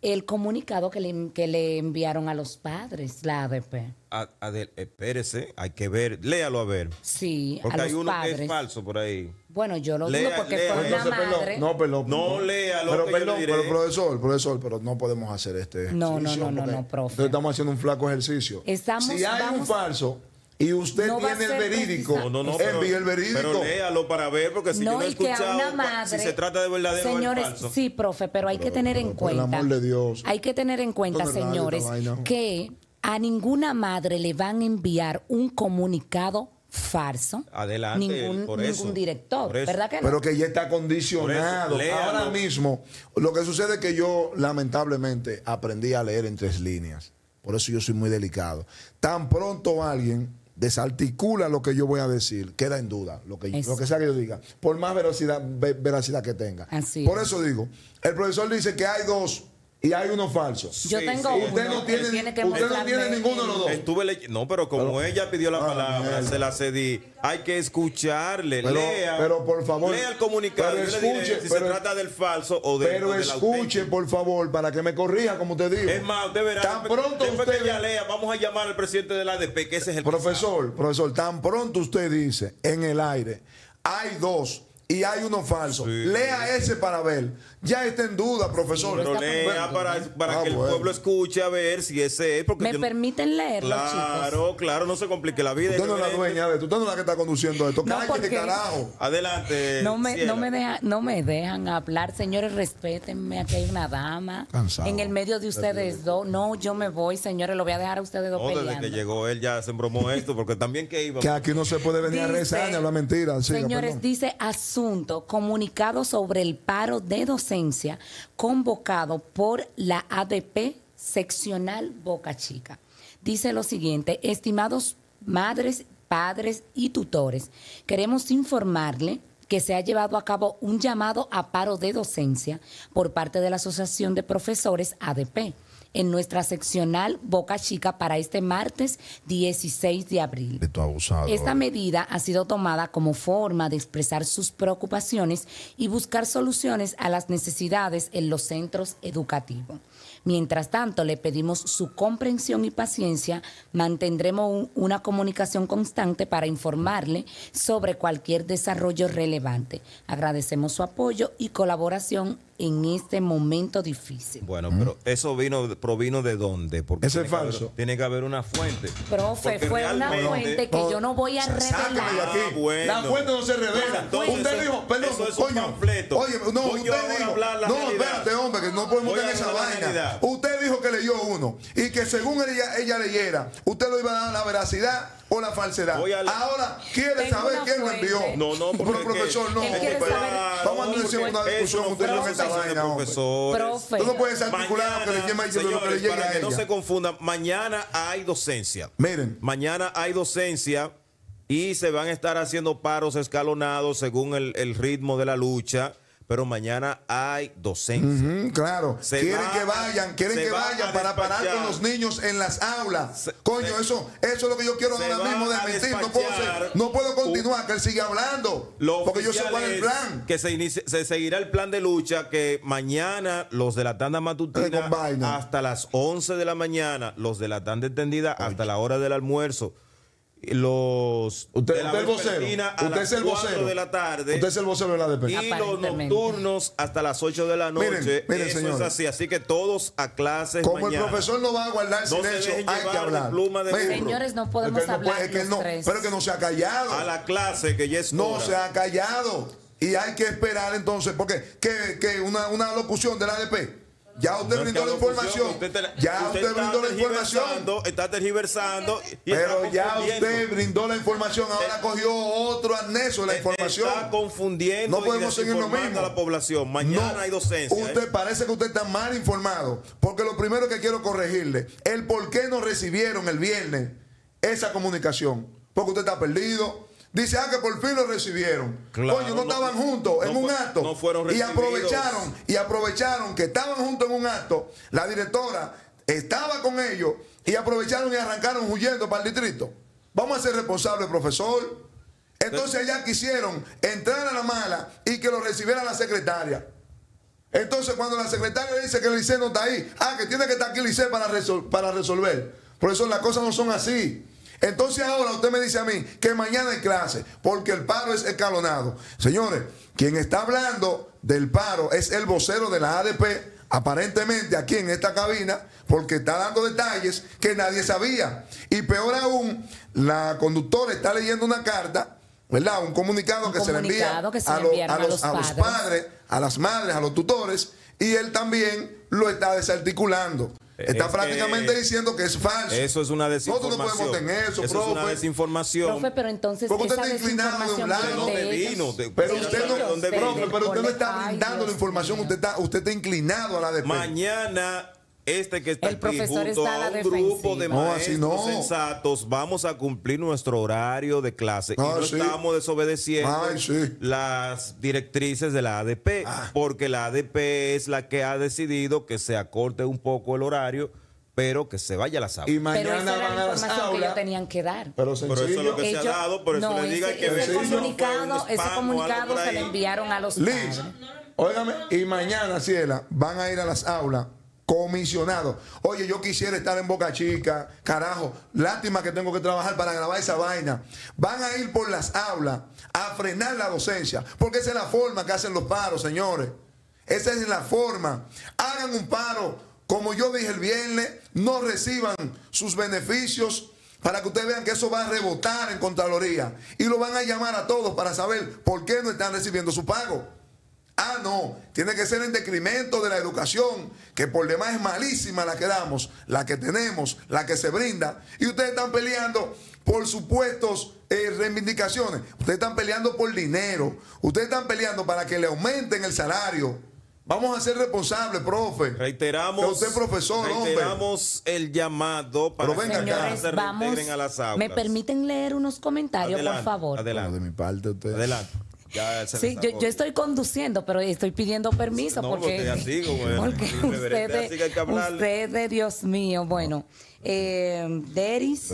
el comunicado que le, que le enviaron a los padres, la ADP. A, espérese, hay que ver, léalo a ver. Sí, porque hay uno que es falso por ahí. Bueno, yo lo digo porque lea, madre. no, perdón. No, lea lo pero, que perdón, pero profesor, profesor, pero no podemos hacer este. No, no, no, no, no, profe. Entonces estamos haciendo un flaco ejercicio. Estamos, si hay un falso, y usted tiene el verídico. No, no, no. el verídico. Pero léalo para ver, porque si no, yo no he si se trata de verdadero Señores, falso. sí, profe, pero hay que tener en cuenta. Dios. Hay que tener en cuenta, señores, que a ninguna madre le van a enviar un comunicado falso. Adelante, ningún, director, ¿verdad que no? Pero que ya está condicionado. Ahora mismo, lo que sucede es que yo lamentablemente aprendí a leer en tres líneas. Por eso yo soy muy delicado. Tan pronto alguien desarticula lo que yo voy a decir, queda en duda lo que, lo que sea que yo diga, por más veracidad, que tenga. por eso digo, el profesor dice que hay dos y hay uno falsos Yo tengo uno. Usted no tiene, usted no tiene ninguno de los dos. Estuve no, pero como ella pidió la ah, palabra, se la cedí. Hay que escucharle, lea. Pero por favor. Lea el comunicado. escuche, si se trata del falso o del Pero pero escuche, por favor, para que me corrija, como te digo. Es más, usted verá. Tan pronto usted. lea, vamos a llamar al presidente de la ADP, que ese es el. Profesor, profesor, tan pronto usted dice en el aire, hay dos y hay uno falso. Lea ese para ver. Ya está en duda, profesor. Pero lea para, ah, que el pueblo escuche a ver si ese es. ¿Me permiten leerlo, Claro, chicos. claro, no se complique la vida. Usted no es la dueña de esto. no la que está conduciendo esto. carajo. Adelante. No me, no, no me dejan hablar. Señores, respétenme. Aquí hay una dama. En el medio de ustedes dos. No, yo me voy, señores. Lo voy a dejar a ustedes dos oh, peleando. que llegó él ya se embromó esto. Porque también que iba. Que aquí no se puede venir a rezar ni hablar mentiras. Señores, dice azul comunicado sobre el paro de docencia convocado por la ADP seccional Boca Chica. Dice lo siguiente, estimados madres, padres y tutores, queremos informarle que se ha llevado a cabo un llamado a paro de docencia por parte de la Asociación de Profesores ADP en nuestra seccional Boca Chica para este martes 16 de abril. Esta medida ha sido tomada como forma de expresar sus preocupaciones y buscar soluciones a las necesidades en los centros educativos. Mientras tanto, le pedimos su comprensión y paciencia. Mantendremos una comunicación constante para informarle sobre cualquier desarrollo relevante. Agradecemos su apoyo y colaboración en este momento difícil. Bueno, pero eso vino provino de dónde? Porque es falso. tiene que haber una fuente. Profe, fue una fuente que yo no voy a revelar. Ah, la fuente no se revela. usted dijo, perdón, coño. Oye, no, usted dijo. No, espérate, hombre, que no podemos voy tener esa vaina. Usted dijo que leyó uno y que según ella, ella leyera, usted lo iba a dar la veracidad o la falsedad. Ahora quiere saber quién lo envió. No, no, Pero, profesor, no. Vamos a tener una discusión usted no, esta vaina. Tú no puedes articular que que para que no se confunda. mañana hay docencia. Miren. Mañana hay docencia y se van a estar haciendo paros escalonados según el ritmo de la lucha pero mañana hay docencia. claro. quieren que vayan, quieren que vayan para parar con los niños en las aulas. Coño, eso, eso es lo que yo quiero ahora mismo de No puedo, no puedo continuar, que él siga hablando. porque yo sé cuál es el plan. Que se, se seguirá el plan de lucha que mañana los de la tanda matutina hasta las 11 de la mañana, los de la tanda extendida hasta la hora del almuerzo los usted, de la vocero, a usted es el vocero de la tarde usted es el vocero de la ADP. y los nocturnos hasta las 8 de la noche eso así así que todos a clases como el profesor no va a guardar no silencio hay que hablar señores no podemos hablar no, que no, pero que no se ha callado a la clase que ya es no se ha callado y hay que esperar entonces porque que, que una, una locución de la ADP ya usted brindó la información. ya usted, brindó la información. Está tergiversando. pero ya usted brindó la información. Ahora eh, cogió otro anexo de la eh, información. Está confundiendo. No podemos seguir lo mismo. A la población. Mañana hay docencia. ¿eh? Usted parece que usted está mal informado. Porque lo primero que quiero corregirle, el por qué no recibieron el viernes esa comunicación. Porque usted está perdido. Dice, ah, que por fin lo recibieron. coño no, estaban juntos en un acto. fueron Y aprovecharon, y aprovecharon que estaban juntos en un acto. La directora estaba con ellos y aprovecharon y arrancaron huyendo para el distrito. Vamos a ser responsables, profesor. Entonces allá quisieron entrar a la mala y que lo recibiera la secretaria. Entonces cuando la secretaria dice que el liceo no está ahí, ah, que tiene que estar aquí el liceo para, para resolver. Profesor, las cosas no son así. Entonces ahora usted me dice a mí que mañana hay clase, porque el paro es escalonado. Señores, quien está hablando del paro es el vocero de la ADP, aparentemente aquí en esta cabina, porque está dando detalles que nadie sabía. Y peor aún, la conductora está leyendo una carta. ¿verdad? Un comunicado que se le envía a los padres, a las madres, a los tutores, y él también lo está desarticulando. Está prácticamente diciendo que es falso. Eso es una desinformación. Nosotros no podemos tener eso, eso profe. Es una desinformación. Profe, pero entonces. Porque usted está inclinado de un lado. De vino, de, pero, usted no, profe, pero usted no está brindando la información, usted está, usted está inclinado a la defensa. Mañana este que está el aquí, junto a, un grupo de maestros sensatos, vamos a cumplir nuestro horario de clase ah, no, y no estamos desobedeciendo las directrices de la ADP, ah. porque la ADP es la que ha decidido que se acorte un poco el horario pero que se vaya a las aulas. Y mañana van a las aulas. que ellos tenían que dar. Pero, eso es lo que se ha dado, por eso le diga ese, que ese comunicado, ese comunicado se le enviaron a los padres. óigame, y mañana, Ciela, van a ir a las aulas comisionado. Oye, yo quisiera estar en Boca Chica, carajo, lástima que tengo que trabajar para grabar esa vaina. Van a ir por las aulas a frenar la docencia, porque esa es la forma que hacen los paros, señores. Esa es la forma. Hagan un paro, como yo dije el viernes, no reciban sus beneficios para que ustedes vean que eso va a rebotar en Contraloría y lo van a llamar a todos para saber por qué no están recibiendo su pago. Ah, no, tiene que ser en decremento de la educación, que por demás es malísima la que damos, la que tenemos, la que se brinda. Y ustedes están peleando por supuestos eh, reivindicaciones, ustedes están peleando por dinero, ustedes están peleando para que le aumenten el salario. Vamos a ser responsables, profe. Reiteramos. Que usted, profesor, reiteramos el llamado para Pero a las aulas. ¿Me permiten leer unos comentarios, por favor? Adelante. de mi parte, ustedes. Adelante sí, yo, estoy conduciendo, pero estoy pidiendo permiso porque, porque, así, ustedes, Dios mío, bueno. Eh, Deris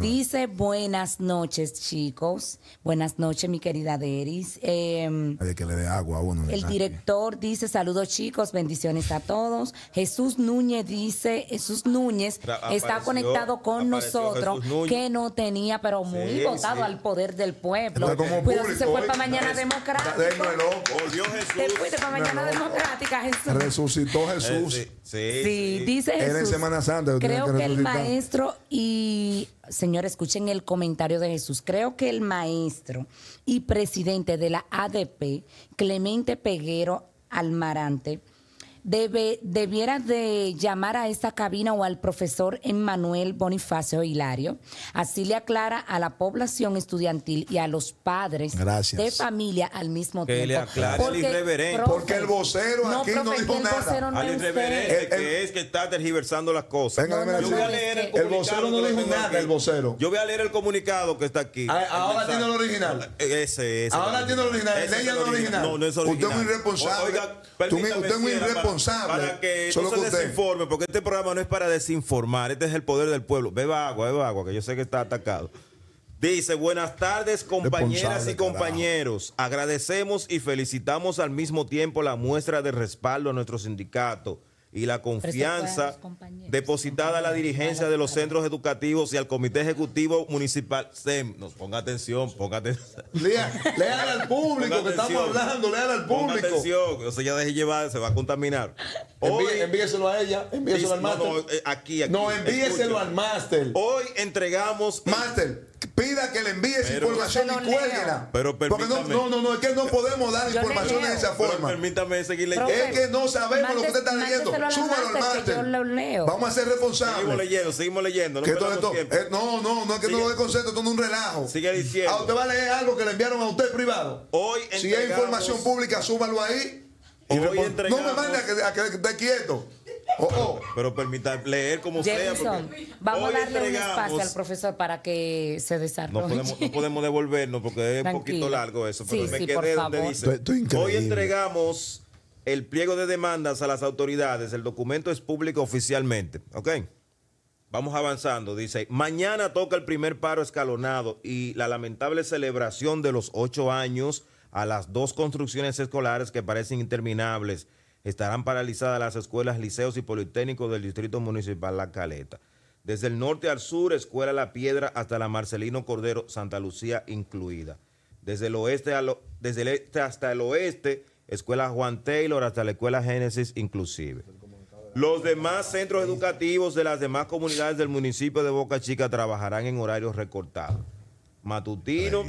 dice buenas noches, chicos. Buenas noches, mi querida Deris. Em, el director dice saludos, chicos, bendiciones a todos. Jesús Núñez dice, Jesús Núñez está conectado con nosotros, que no tenía, pero muy votado al poder del pueblo. si se fue para ¿eh? mañana democrática. Se para mañana Resucitó Jesús. Eh, sí, dice Semana Santa. Creo maestro y, señor, escuchen el comentario de Jesús. Creo que el maestro y presidente de la ADP, Clemente Peguero Almarante, debiera de llamar a esta cabina o al profesor Emanuel Bonifacio Hilario. Así le aclara a la población estudiantil y a los padres de familia al mismo tiempo. Le aclara porque, el porque el vocero aquí no dijo nada. al irreverente el, que es que está tergiversando las cosas. Venga, yo voy a leer el, vocero no dijo nada, el vocero. Yo voy a leer el comunicado que está aquí. Ah, ahora eh, tiene el original. Ese, ese. Ahora tiene el original. Ella el original. No, no original. Usted es muy irresponsable. Oiga, usted es muy irresponsable. Para que no se desinforme, porque este programa no es para desinformar, este es el poder del pueblo. Beba agua, beba agua, que yo sé que está atacado. Dice, buenas tardes compañeras y compañeros. Agradecemos y felicitamos al mismo tiempo la muestra de respaldo a nuestro sindicato y la confianza depositada a la dirigencia de los centros educativos y al Comité Ejecutivo Municipal SEM. Nos ponga atención, ponga atención. Lea, al público que estamos hablando, lea al público. Ponga atención, o sea, ya deje llevar, se va a contaminar. Hoy, envíeselo a ella, envíeselo al máster. No, no, eh, aquí, aquí. No, envíeselo al máster. Hoy entregamos... Máster pida que le envíe esa información y cuélguela. Pero Porque no, no, no, es que no podemos dar información de esa forma. permítame seguir leyendo. es que no sabemos lo que usted está leyendo. Súbalo al martes Vamos a ser responsables. Seguimos leyendo, seguimos leyendo. No, no, no, es que no lo dé concepto, esto es un relajo. Sigue diciendo. A ah, usted va a leer algo que le enviaron a usted privado. Hoy Si hay información pública, súbalo ahí. no me mande a que esté quieto. Oh, oh, pero permita leer como sea. Vamos a darle un espacio al profesor para que se desarrolle. No podemos, devolvernos porque es un poquito largo eso. Pero me quedé donde dice. Hoy entregamos el pliego de demandas a las autoridades. El documento es público oficialmente. ¿Ok? Vamos avanzando. Dice: Mañana toca el primer paro escalonado y la lamentable celebración de los ocho años a las dos construcciones escolares que parecen interminables estarán paralizadas las escuelas, liceos y politécnicos del Distrito Municipal La Caleta. Desde el norte al sur, Escuela La Piedra hasta la Marcelino Cordero, Santa Lucía incluida. Desde el oeste, este hasta el oeste, Escuela Juan Taylor hasta la Escuela Génesis inclusive. Los demás centros educativos de las demás comunidades del municipio de Boca Chica trabajarán en horarios recortados. Matutino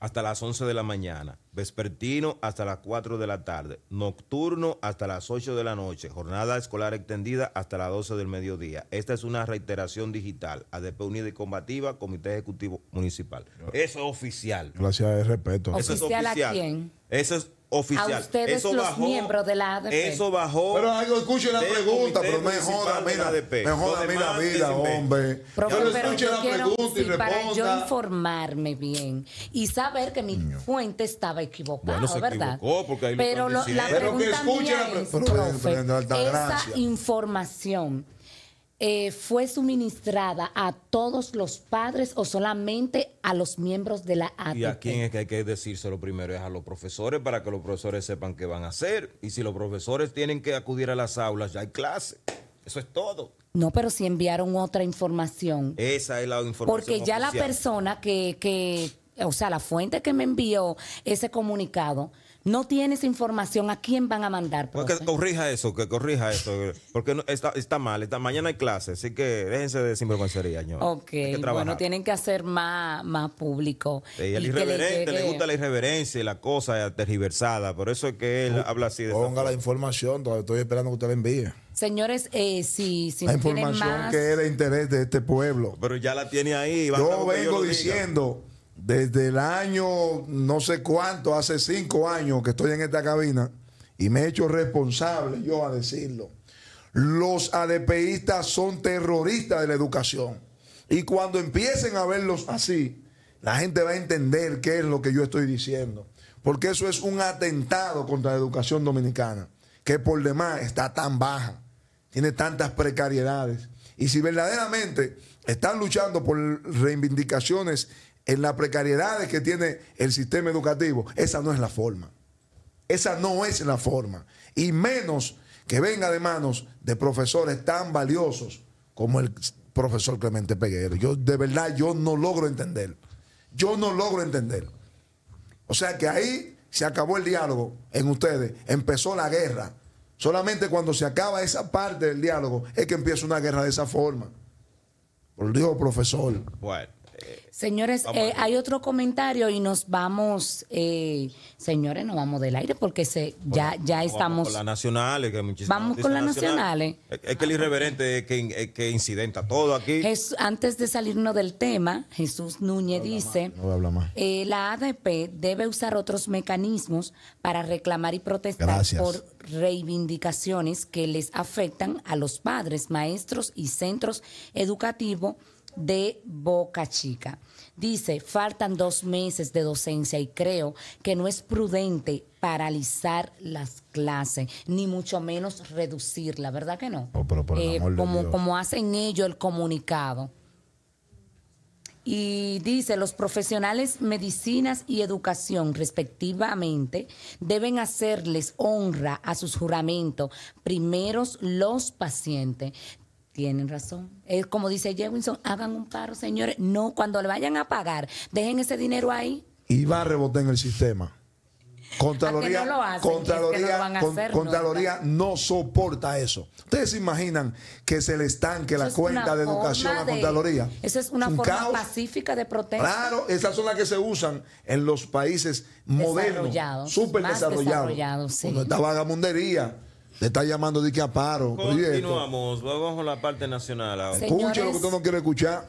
hasta las 11 de la mañana, vespertino hasta las 4 de la tarde, nocturno hasta las 8 de la noche, jornada escolar extendida hasta las 12 del mediodía. Esta es una reiteración digital, ADP Unida y Combativa, Comité Ejecutivo Municipal. Eso es oficial. Gracias, respeto. Eso es oficial. ¿A quién? Eso es oficial. A ustedes los miembros de la ADP. Eso bajó. Pero algo escuche la pregunta, pero mejor mira, Mejora mira a vida, hombre. pero yo la pregunta y responda. para yo informarme bien y saber que mi fuente estaba equivocada, bueno, ¿verdad? pero lo, la pregunta pero que mía la es, esa información eh, fue suministrada a todos los padres o solamente a los miembros de la ATP? Y a quién es que hay que decírselo primero, es a los profesores para que los profesores sepan qué van a hacer. Y si los profesores tienen que acudir a las aulas, ya hay clase. Eso es todo. No, pero si enviaron otra información. Esa es la información. Porque ya la persona que, que, o sea, la fuente que me envió ese comunicado no tiene información, ¿a quién van a mandar? Pues que corrija eso, que corrija eso, porque no, está, está, mal, mañana hay clase, así que déjense de sinvergüencería, señor. Ok, bueno, tienen que hacer más, más público. el irreverente, le, gusta la irreverencia y la cosa tergiversada, por eso es que él habla así de Ponga la información, estoy esperando que usted la envíe. Señores, eh, si, si la información que es de interés de este pueblo. Pero ya la tiene ahí. Yo vengo diciendo desde el año no sé cuánto, hace cinco años que estoy en esta cabina y me he hecho responsable yo a decirlo. Los ADPistas son terroristas de la educación. Y cuando empiecen a verlos así, la gente va a entender qué es lo que yo estoy diciendo. Porque eso es un atentado contra la educación dominicana, que por demás está tan baja, tiene tantas precariedades. Y si verdaderamente están luchando por reivindicaciones en las precariedades que tiene el sistema educativo, esa no es la forma. Esa no es la forma. Y menos que venga de manos de profesores tan valiosos como el profesor Clemente Peguero. Yo de verdad yo no logro entender. Yo no logro entender. O sea que ahí se acabó el diálogo en ustedes, empezó la guerra. Solamente cuando se acaba esa parte del diálogo es que empieza una guerra de esa forma. Por Dios, profesor. Bueno. Señores, eh, hay otro comentario y nos vamos, eh, señores, nos vamos del aire porque se, ya, ya estamos... Vamos con las nacionales, que muchísimas Vamos con las nacionales. Es, que el irreverente es que, incidenta todo aquí. antes de salirnos del tema, Jesús Núñez dice, eh, la ADP debe usar otros mecanismos para reclamar y protestar por reivindicaciones que les afectan a los padres, maestros y centros educativos de Boca Chica. Dice, faltan dos meses de docencia y creo que no es prudente paralizar las clases, ni mucho menos reducirla, ¿verdad que no? Oh, eh, como, como hacen ellos el comunicado. Y dice, los profesionales medicinas y educación respectivamente deben hacerles honra a sus juramentos, primeros los pacientes, tienen razón. Es eh, como dice Jewinson, hagan un paro, señores. No, cuando le vayan a pagar, dejen ese dinero ahí. Y va a rebotar en el sistema. Contraloría, no Contraloría, soporta eso. ¿Ustedes se imaginan que se le estanque la cuenta de educación a Contraloría? esa es una forma pacífica de protesta. Claro, esas son las que se usan en los países modernos, súper desarrollados, desarrollado, sí. Le está llamando de que a paro. Continuamos, vamos con la parte nacional ahora. lo que tú no quiere escuchar.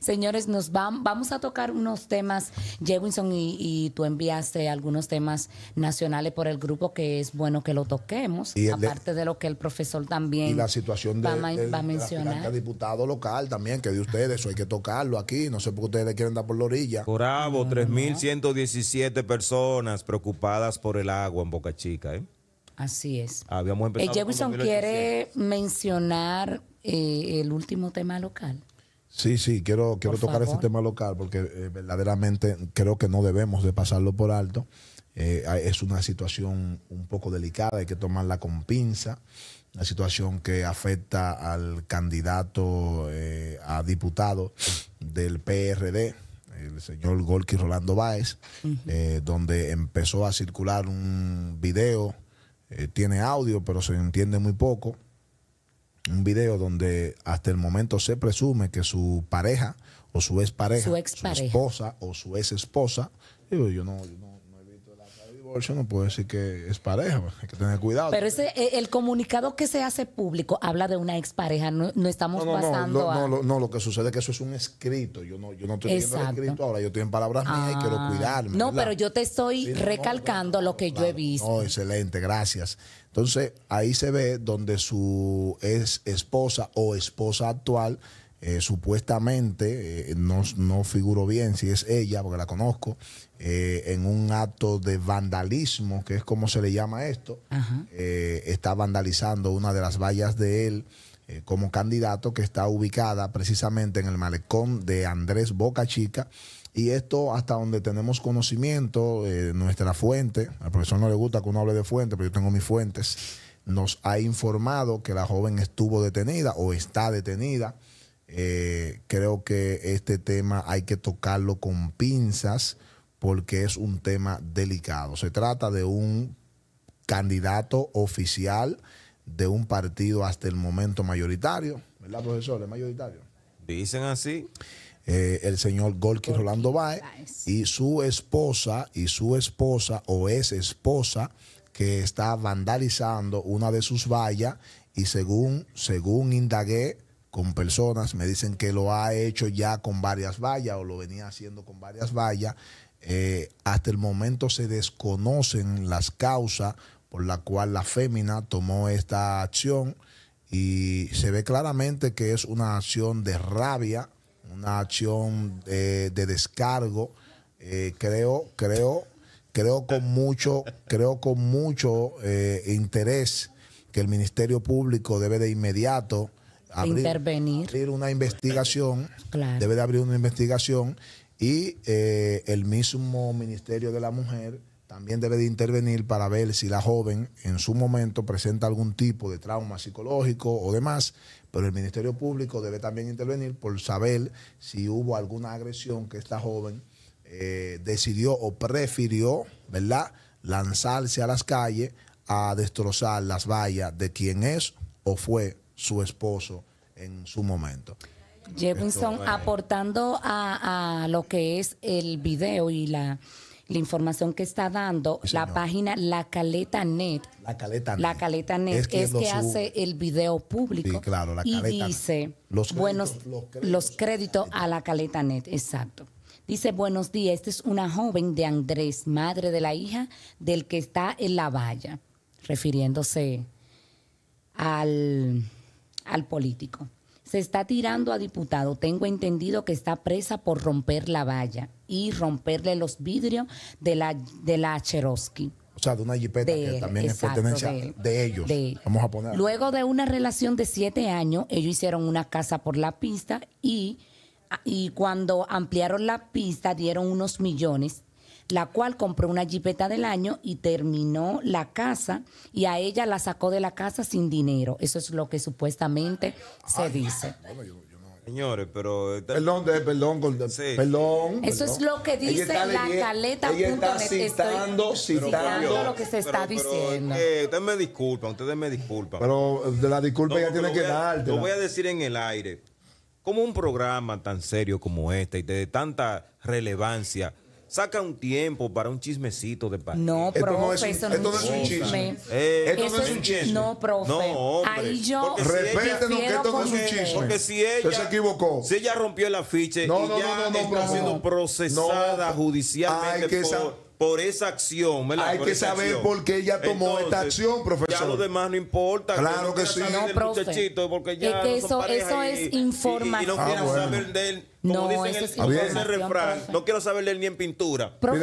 Señores, nos vamos a tocar unos temas. Jewinson, y, tú enviaste algunos temas nacionales por el grupo que es bueno que lo toquemos, aparte de, lo que el profesor también y la situación de, va, diputado local también, que de ustedes, hay que tocarlo aquí. No sé por qué ustedes quieren dar por la orilla. Bravo, 3.117 mm, personas preocupadas por el agua en Boca Chica. ¿eh? Así es. Habíamos eh, empezado. Jefferson quiere mencionar eh, el último tema local. Sí, sí, quiero, quiero tocar este ese tema local porque eh, verdaderamente creo que no debemos de pasarlo por alto. es una situación un poco delicada, hay que tomarla con pinza La situación que afecta al candidato a diputado del PRD, el señor Golki Rolando Báez, donde empezó a circular un video eh, tiene audio, pero se entiende muy poco. Un video donde hasta el momento se presume que su pareja o su expareja, su, su esposa o su ex esposa, yo no no puedo decir que es pareja, pues, hay que tener cuidado. Pero ese, eh, el comunicado que se hace público habla de una expareja, no, no estamos pasando lo, No lo, que sucede es que eso es un escrito, yo no, yo no estoy viendo el escrito ahora, yo estoy en palabras mías y quiero ah. cuidarme. No, pero yo te estoy recalcando lo que yo he visto. excelente, gracias. Entonces, ahí se ve donde su ex esposa o esposa actual... Eh, supuestamente, eh, no, no figuro bien si es ella, porque la conozco, eh, en un acto de vandalismo, que es como se le llama esto, eh, está vandalizando una de las vallas de él eh, como candidato que está ubicada precisamente en el malecón de Andrés Boca Chica. Y esto hasta donde tenemos conocimiento, nuestra fuente, al profesor no le gusta que uno hable de fuente, pero yo tengo mis fuentes, nos ha informado que la joven estuvo detenida o está detenida. creo que este tema hay que tocarlo con pinzas porque es un tema delicado. Se trata de un candidato oficial de un partido hasta el momento mayoritario, ¿verdad, profesor? ¿Es mayoritario? Dicen así. Eh, el señor Golki Rolando Baez y su esposa y su esposa o es esposa que está vandalizando una de sus vallas y según, según indagué con personas, me dicen que lo ha hecho ya con varias vallas o lo venía haciendo con varias vallas eh, hasta el momento se desconocen las causas por la cual la fémina tomó esta acción y se ve claramente que es una acción de rabia, una acción de, descargo. Eh, creo, creo, creo con mucho, creo con mucho eh, interés que el Ministerio Público debe de inmediato abrir, una investigación, debe de abrir una investigación y eh, el mismo Ministerio de la Mujer también debe de intervenir para ver si la joven en su momento presenta algún tipo de trauma psicológico o demás, pero el Ministerio Público debe también intervenir por saber si hubo alguna agresión que esta joven eh, decidió o prefirió, ¿verdad?, lanzarse a las calles a destrozar las vallas de quien es o fue su esposo en su momento jefferson, aportando a, lo que es el video y la, información que está dando la página La Caleta Net. La Caleta Net. La Caleta Net es, que hace el video público sí, claro, la y dice los créditos, buenos a la Caleta Net, exacto. Dice, buenos días, esta es una joven de Andrés, madre de la hija del que está en la valla, refiriéndose al político se está tirando a diputado. Tengo entendido que está presa por romper la valla y romperle los vidrios de la, de la O sea, de una jipeta que también es pertenencia de, ellos. Vamos a poner. Luego de una relación de siete años, ellos hicieron una casa por la pista y, y cuando ampliaron la pista dieron unos millones la cual compró una jipeta del año y terminó la casa y a ella la sacó de la casa sin dinero. Eso es lo que supuestamente se dice. Señores, pero... Perdón, perdón, perdón. Eso es lo que dice la caleta. Ella está estoy lo que se está diciendo. Eh, ustedes me disculpan, ustedes me disculpan. Pero de la disculpa ya tiene que darte. Lo voy a decir en el aire. Como un programa tan serio como este y de tanta relevancia Saca un tiempo para un chismecito de parte No, profe, esto no es un, eh, no es un chisme. esto no es un chisme. No, profe. No, hombre. Ahí que esto no es un chisme. Porque si ella, se equivocó. Si ella rompió el afiche no, y no, ya está siendo procesada judicialmente por por esa acción. Hay que saber por qué ella tomó esta acción, profesor. Ya lo demás no importa. Claro que, sí. No, Porque ya es que eso, es información. Y, no ah, saber de él no, no quiero saber leer ni en pintura. pero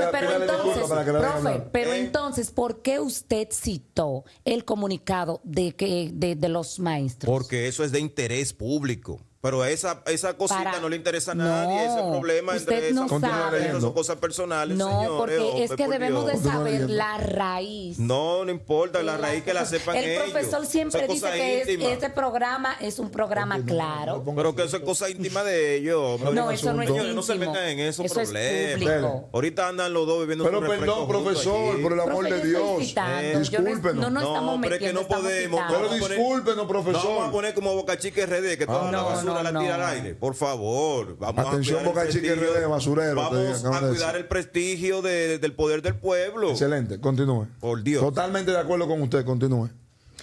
eh. entonces, ¿por qué usted citó el comunicado de que de los maestros? Porque eso es de interés público. Pero esa, esa cosita no le interesa a nadie, ese problema entre no esas, sabe. son cosas personales. No, porque es que debemos de saber la raíz. No, no importa, la, raíz que la sepan El profesor siempre dice que este programa es un programa no, claro. pero que eso es cosa íntima de ellos. No, eso no es íntimo. No se metan en esos eso problemas. Ahorita andan los dos bebiendo Pero perdón, profesor, por el amor de Dios. Discúlpenos. No, no, estamos pero es que no podemos. Pero discúlpenos, profesor. No vamos a poner como Boca Chica RD, que todo ah, no, la al aire. Por favor, vamos Atención, a Boca Chica basurero. Vamos a cuidar el prestigio del poder del pueblo. Excelente, continúe. Por Dios. Totalmente de acuerdo con usted, continúe.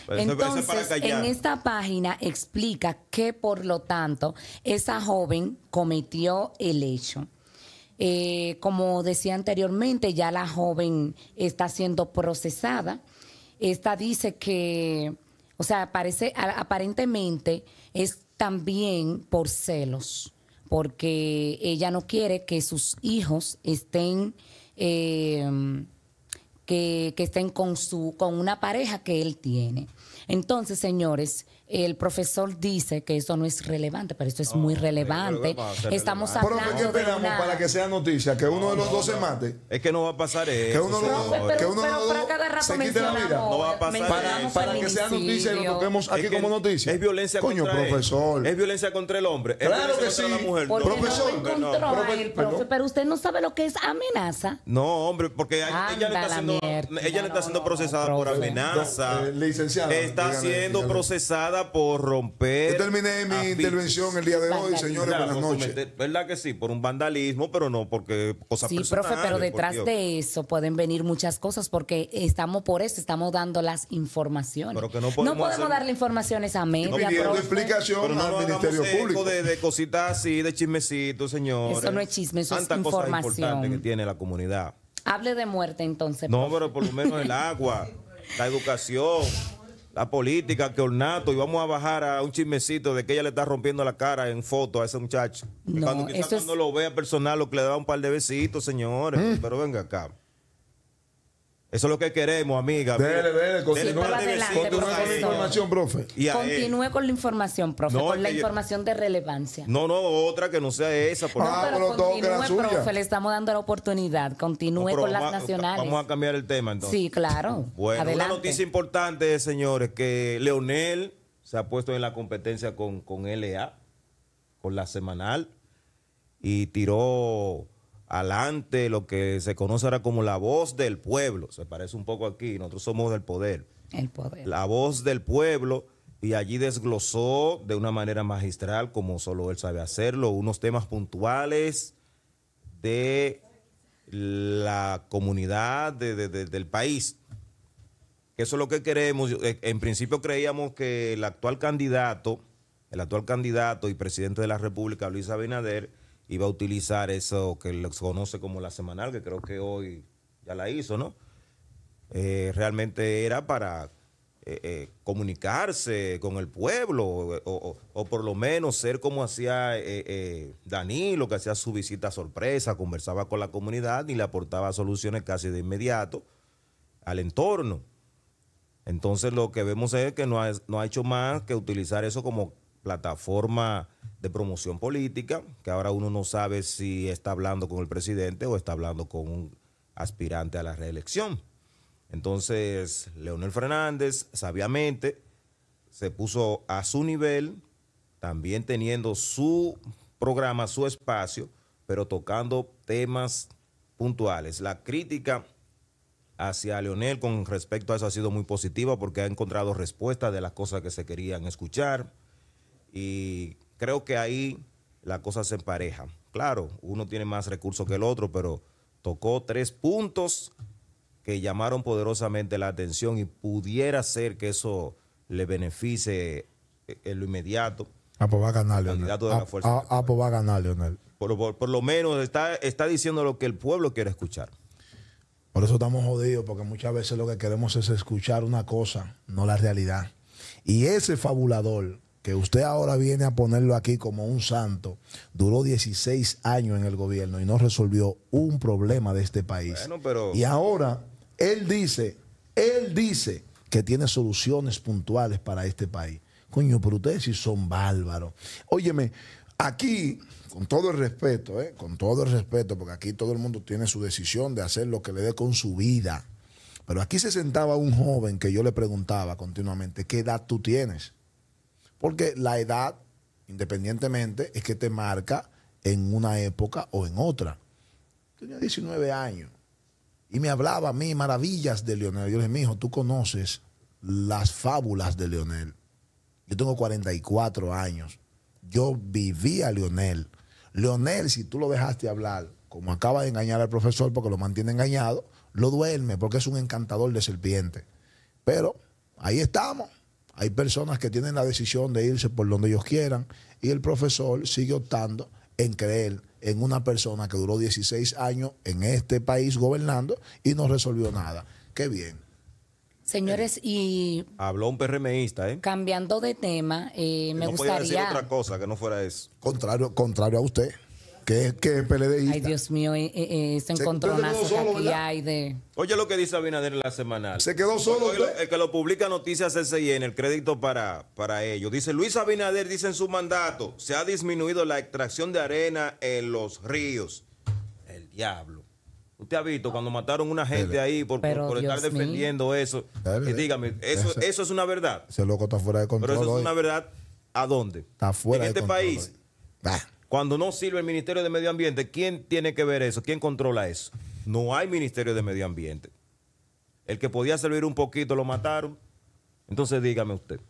Entonces, en esta página explica que, por lo tanto, esa joven cometió el hecho. Eh, como decía anteriormente, ya la joven está siendo procesada. Esta dice que, o sea, aparece, aparentemente es también por celos, porque ella no quiere que sus hijos estén... Em, que, estén con, su, con una pareja que él tiene. Entonces, señores, el profesor dice que eso no es relevante, pero esto es muy ah, relevante. Estamos hablando pero, ¿qué esperamos para que sea noticia? Que uno de los dos se mate. Es que no va a pasar eso. Que uno no, pero, para cada rato la No va a pasar para, eso. para que sea noticia y lo toquemos aquí como noticia. Es violencia Coño, contra profesor. Es violencia contra el hombre. claro que sí. La mujer. Profesor, pero usted no sabe lo que es amenaza. No, hombre, porque ella no está está siendo procesada por eh, amenaza. Licenciada. Está siendo procesada por romper. Yo terminé mi intervención el día de hoy, señores, buenas noches. ¿Verdad que sí? Por un vandalismo, pero no porque cosas Sí, profe, pero detrás de eso pueden venir muchas cosas porque estamos por eso, estamos dando las informaciones. no podemos, darle informaciones a media. No pidiendo explicación no al Ministerio Público. De, de cositas así, de chismecitos, señores. Eso no es chisme, eso es información. que tiene la comunidad. Hable de muerte entonces. No, pero por lo menos el agua, la educación la política, que ornato, y vamos a bajar a un chismecito de que ella le está rompiendo la cara en foto a ese muchacho. No, cuando cuando lo vea personal, lo que le da un par de besitos, señores. Mm. Pero venga acá. Eso es lo que queremos, amiga. Dele, dele, continúe, con la información, profe. continúe con la información, profe, con la información de relevancia. No, no, otra que no sea esa. Por pero ah, continúe, profe, le estamos dando la oportunidad. Continúe con las nacionales. Vamos a cambiar el tema, entonces. Sí, claro. Bueno, una noticia importante, señores, que Leonel se ha puesto en la competencia con, con LA, con la semanal, y tiró adelante lo que se conoce ahora como la voz del pueblo. Se parece un poco aquí, nosotros somos del poder. El poder. La voz del pueblo y allí desglosó de una manera magistral, como solo él sabe hacerlo, unos temas puntuales de la comunidad del país. Eso es lo que queremos. Eh, en principio creíamos que el actual candidato, el actual candidato y presidente de la República, Luis Abinader, iba a utilizar eso que les conoce como la semanal, que creo que hoy ya la hizo, ¿no? Eh, realmente era para eh, eh, comunicarse con el pueblo o, por lo menos ser como hacía Danilo, que hacía su visita sorpresa, conversaba con la comunidad y le aportaba soluciones casi de inmediato al entorno. Entonces lo que vemos es que no ha, no ha hecho más que utilizar eso como plataforma de promoción política, que ahora uno no sabe si está hablando con el presidente o está hablando con un aspirante a la reelección. Entonces, Leonel Fernández, sabiamente, se puso a su nivel, también teniendo su programa, su espacio, pero tocando temas puntuales. La crítica hacia Leonel con respecto a eso ha sido muy positiva porque ha encontrado respuesta de las cosas que se querían escuchar. Y creo que ahí la cosa se empareja. Claro, uno tiene más recursos que el otro, pero tocó tres puntos que llamaron poderosamente la atención y pudiera ser que eso le beneficie eh, en lo inmediato. Apo ah, pues va a ganar, Leonel. Apo ah, ah, pues va a ganar, Leonel. Por, lo menos está, está diciendo lo que el pueblo quiere escuchar. Por eso estamos jodidos, porque muchas veces lo que queremos es escuchar una cosa, no la realidad. Y ese fabulador que usted ahora viene a ponerlo aquí como un santo, duró 16 años en el gobierno y no resolvió un problema de este país. Y ahora él dice, él dice que tiene soluciones puntuales para este país. Coño, pero ustedes sí son bárbaros. Óyeme, aquí, con todo el respeto, eh, con todo el respeto, porque aquí todo el mundo tiene su decisión de hacer lo que le dé con su vida. Pero aquí se sentaba un joven que yo le preguntaba continuamente, ¿qué edad tú tienes? Porque la edad, independientemente, es que te marca en una época o en otra. Tenía 19 años y me hablaba a mí maravillas de Leonel. Yo le dije, mijo, tú conoces las fábulas de Leonel. Yo tengo 44 años. Yo vivía a Leonel. Leonel, si tú lo dejaste hablar, como acaba de engañar al profesor porque lo mantiene engañado, lo duerme porque es un encantador de serpiente. Pero ahí estamos. Hay personas que tienen la decisión de irse por donde ellos quieran y el profesor sigue optando en creer en una persona que duró 16 años en este país gobernando y no resolvió nada. Qué bien. Señores, y... Habló un PRMista, ¿eh? Cambiando de tema, eh, me no gustaría... Podía decir otra cosa que no fuera eso. Contrario, contrario a usted qué es PLD. Ay, Dios mío, eh, eh, eh, se encontró encontronazo aquí Oye, lo que dice Abinader en la semanal. Se quedó solo. El, que lo publica Noticias SIN, el crédito para, para ello. Dice Luis Abinader, dice en su mandato, se ha disminuido la extracción de arena en los ríos. El diablo. Usted ha visto cuando mataron una gente ahí por, estar defendiendo eso. Y dígame, eso, es una verdad. Ese loco está fuera de control. Pero eso es una verdad. ¿A dónde? Está fuera de este control país. Cuando no sirve el Ministerio de Medio Ambiente, ¿quién tiene que ver eso? ¿Quién controla eso? No hay Ministerio de Medio Ambiente. El que podía servir un poquito lo mataron. Entonces dígame usted.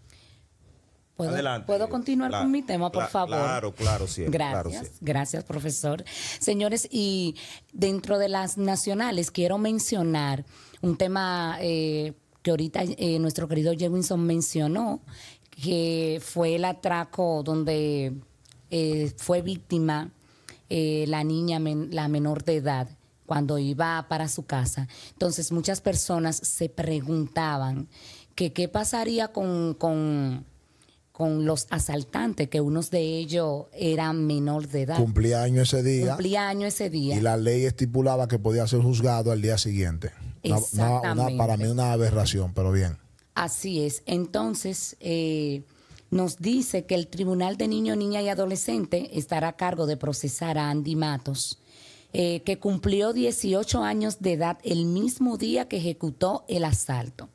¿Puedo, Adelante. ¿Puedo continuar con mi tema, por favor? Claro, claro, sí. Gracias, gracias, profesor. Señores, y dentro de las nacionales quiero mencionar un tema eh, que ahorita eh, nuestro querido Jewinson mencionó, que fue el atraco donde eh, fue víctima eh, la niña, la menor de edad, cuando iba para su casa. Entonces muchas personas se preguntaban que qué pasaría con, con, con los asaltantes, que unos de ellos eran menor de edad. año ese día. año ese día. Y la ley estipulaba que podía ser juzgado al día siguiente. Exactamente. para mí una aberración, pero bien. Así es. Entonces... Eh, nos dice que el Tribunal de Niño, Niña y Adolescente estará a cargo de procesar a Andy Matos, eh, que cumplió 18 años de edad el mismo día que ejecutó el asalto,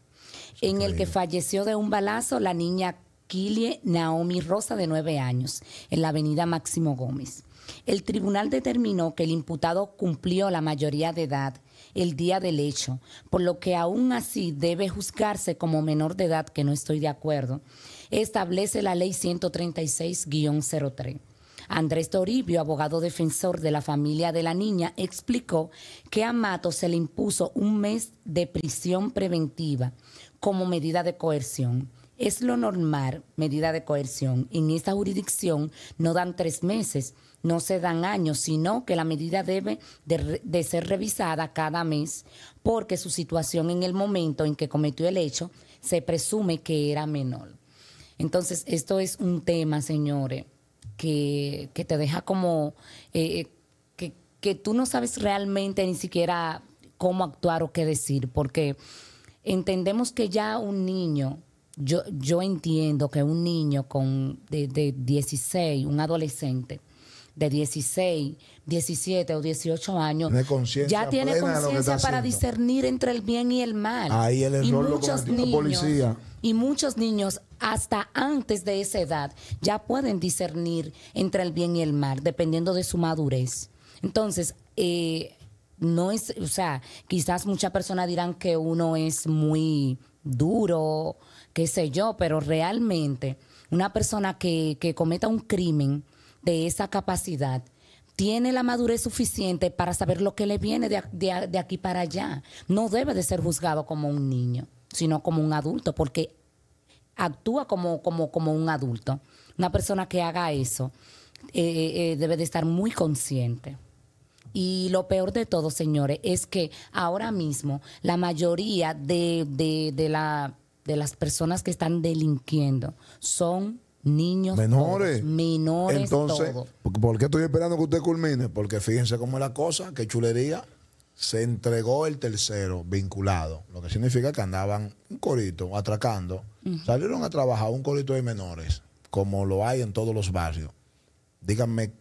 en el que falleció de un balazo la niña Kilie Naomi Rosa, de 9 años, en la avenida Máximo Gómez. El tribunal determinó que el imputado cumplió la mayoría de edad el día del hecho, por lo que aún así debe juzgarse como menor de edad, que no estoy de acuerdo, establece la ley 136-03. Andrés Toribio, abogado defensor de la familia de la niña, explicó que a Mato se le impuso un mes de prisión preventiva como medida de coerción. Es lo normal, medida de coerción. En esta jurisdicción no dan tres meses, no se dan años, sino que la medida debe de, de, ser revisada cada mes porque su situación en el momento en que cometió el hecho se presume que era menor. Entonces, esto es un tema, señores, que, te deja como eh, que, tú no sabes realmente ni siquiera cómo actuar o qué decir, porque entendemos que ya un niño, yo, yo entiendo que un niño con de, 16, un adolescente, de 16, 17 o 18 años, ya tiene conciencia para discernir entre el bien y el mal. Ahí el error y niños, Y muchos niños hasta antes de esa edad ya pueden discernir entre el bien y el mal, dependiendo de su madurez. Entonces, eh, no es, o sea, quizás muchas personas dirán que uno es muy duro, qué sé yo, pero realmente una persona que, cometa un crimen de esa capacidad tiene la madurez suficiente para saber lo que le viene de, de aquí para allá. No debe de ser juzgado como un niño, sino como un adulto, porque actúa como, como, como un adulto. Una persona que haga eso eh, eh, eh, debe de estar muy consciente. Y lo peor de todo, señores, es que ahora mismo la mayoría de, la, de las personas que están delinquiendo son niños menores. menores. Entonces, ¿por qué estoy esperando que usted culmine? Porque fíjense cómo es la cosa, qué chulería. Se entregó el tercero vinculado, lo que significa que andaban un corito atracando salieron a trabajar un colito de menores, como lo hay en todos los barrios, díganme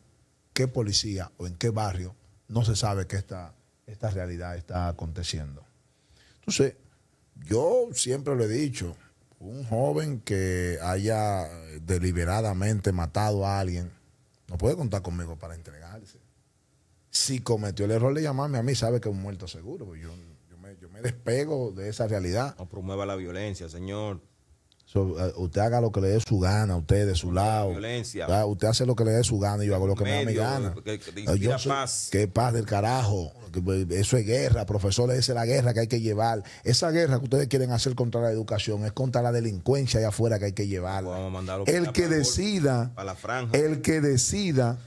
qué policía o en qué barrio no se sabe que esta, esta realidad está aconteciendo. Entonces, yo siempre lo he dicho, un joven que haya deliberadamente matado a alguien, no puede contar conmigo para entregarse. Si cometió el error de llamarme a mí, sabe que es un muerto seguro. yo me despego de esa realidad. No promueva la violencia, señor. Eh, usted haga lo que le dé su gana, usted de su lado. Usted hace lo que le dé su gana y yo hago lo que me dé mi gana. Que, eh, paz. Qué paz del carajo. Pues, eso es guerra, Profesor esa es la guerra que hay que llevar. Esa guerra que ustedes quieren hacer contra la educación es contra la delincuencia allá afuera que hay que llevar. el que decida, el que decida,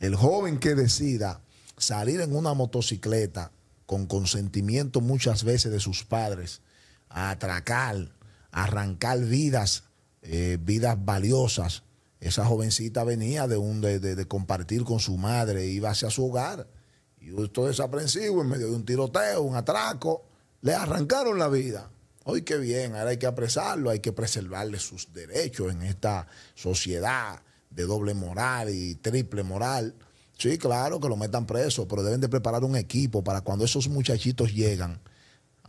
el joven que decida salir en una motocicleta con consentimiento muchas veces de sus padres a atracar arrancar vidas, eh, vidas valiosas. Esa jovencita venía de, un, de, compartir con su madre, iba hacia su hogar. Y justo desaprensivo en medio de un tiroteo, un atraco. Le arrancaron la vida. Hoy qué bien, ahora hay que apresarlo, hay que preservarle sus derechos en esta sociedad de doble moral y triple moral. Sí, claro que lo metan preso, pero deben de preparar un equipo para cuando esos muchachitos llegan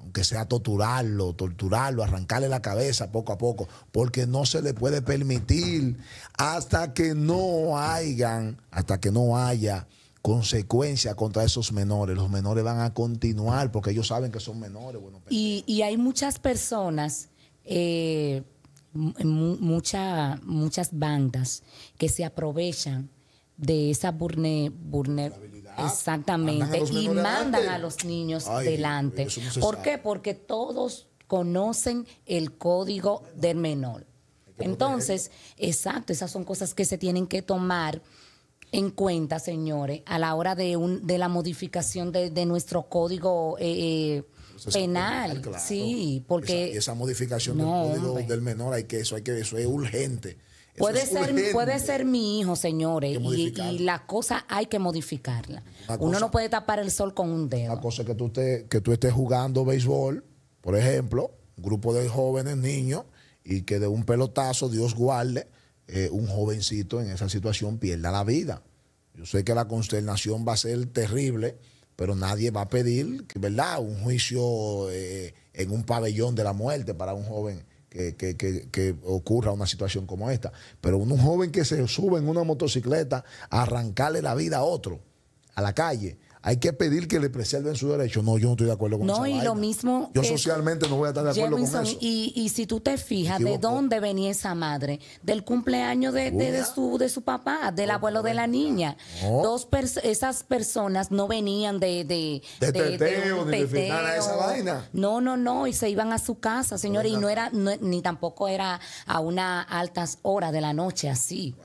aunque sea torturarlo, torturarlo, arrancarle la cabeza poco a poco, porque no se le puede permitir hasta que no hayan, hasta que no haya consecuencia contra esos menores. Los menores van a continuar porque ellos saben que son menores. y, hay muchas personas, eh, muchas bandas que se aprovechan de esa vulnerabilidad. Exactamente. y mandan a los niños delante. ¿Por qué? Porque todos conocen el código del menor. Entonces, exacto, esas son cosas que se tienen que tomar en cuenta, señores, a la hora de, un, de la modificación de, nuestro código eh, eh, penal, sí, porque esa, modificación del código del menor hay que eso, hay que eso es urgente Puede ser, puede ser mi hijo, señores, y, la cosa hay que modificarla. Uno no puede tapar el sol con un dedo. La cosa es que tú, que tú estés jugando béisbol, por ejemplo, un grupo de jóvenes, niños, y que de un pelotazo, Dios guarde, eh, un jovencito en esa situación pierda la vida. Yo sé que la consternación va a ser terrible, pero nadie va a pedir, ¿verdad?, un juicio eh, en un pabellón de la muerte para un joven que, ocurra una situación como esta. Pero un, un joven que se sube en una motocicleta a arrancarle la vida a otro, a la calle, hay que pedir que le preserven su derecho. No, yo no estoy de acuerdo con eso. No, y lo mismo. Yo socialmente no voy a estar de acuerdo con eso. Y, si tú te fijas, ¿de dónde venía esa madre? Del cumpleaños de, su, de su papá, del abuelo de la niña. Dos esas personas no venían de. De, de, de teteo, esa vaina. No, no, no. Y se iban a su casa, señores. Y no era, ni tampoco era a unas altas horas de la noche así.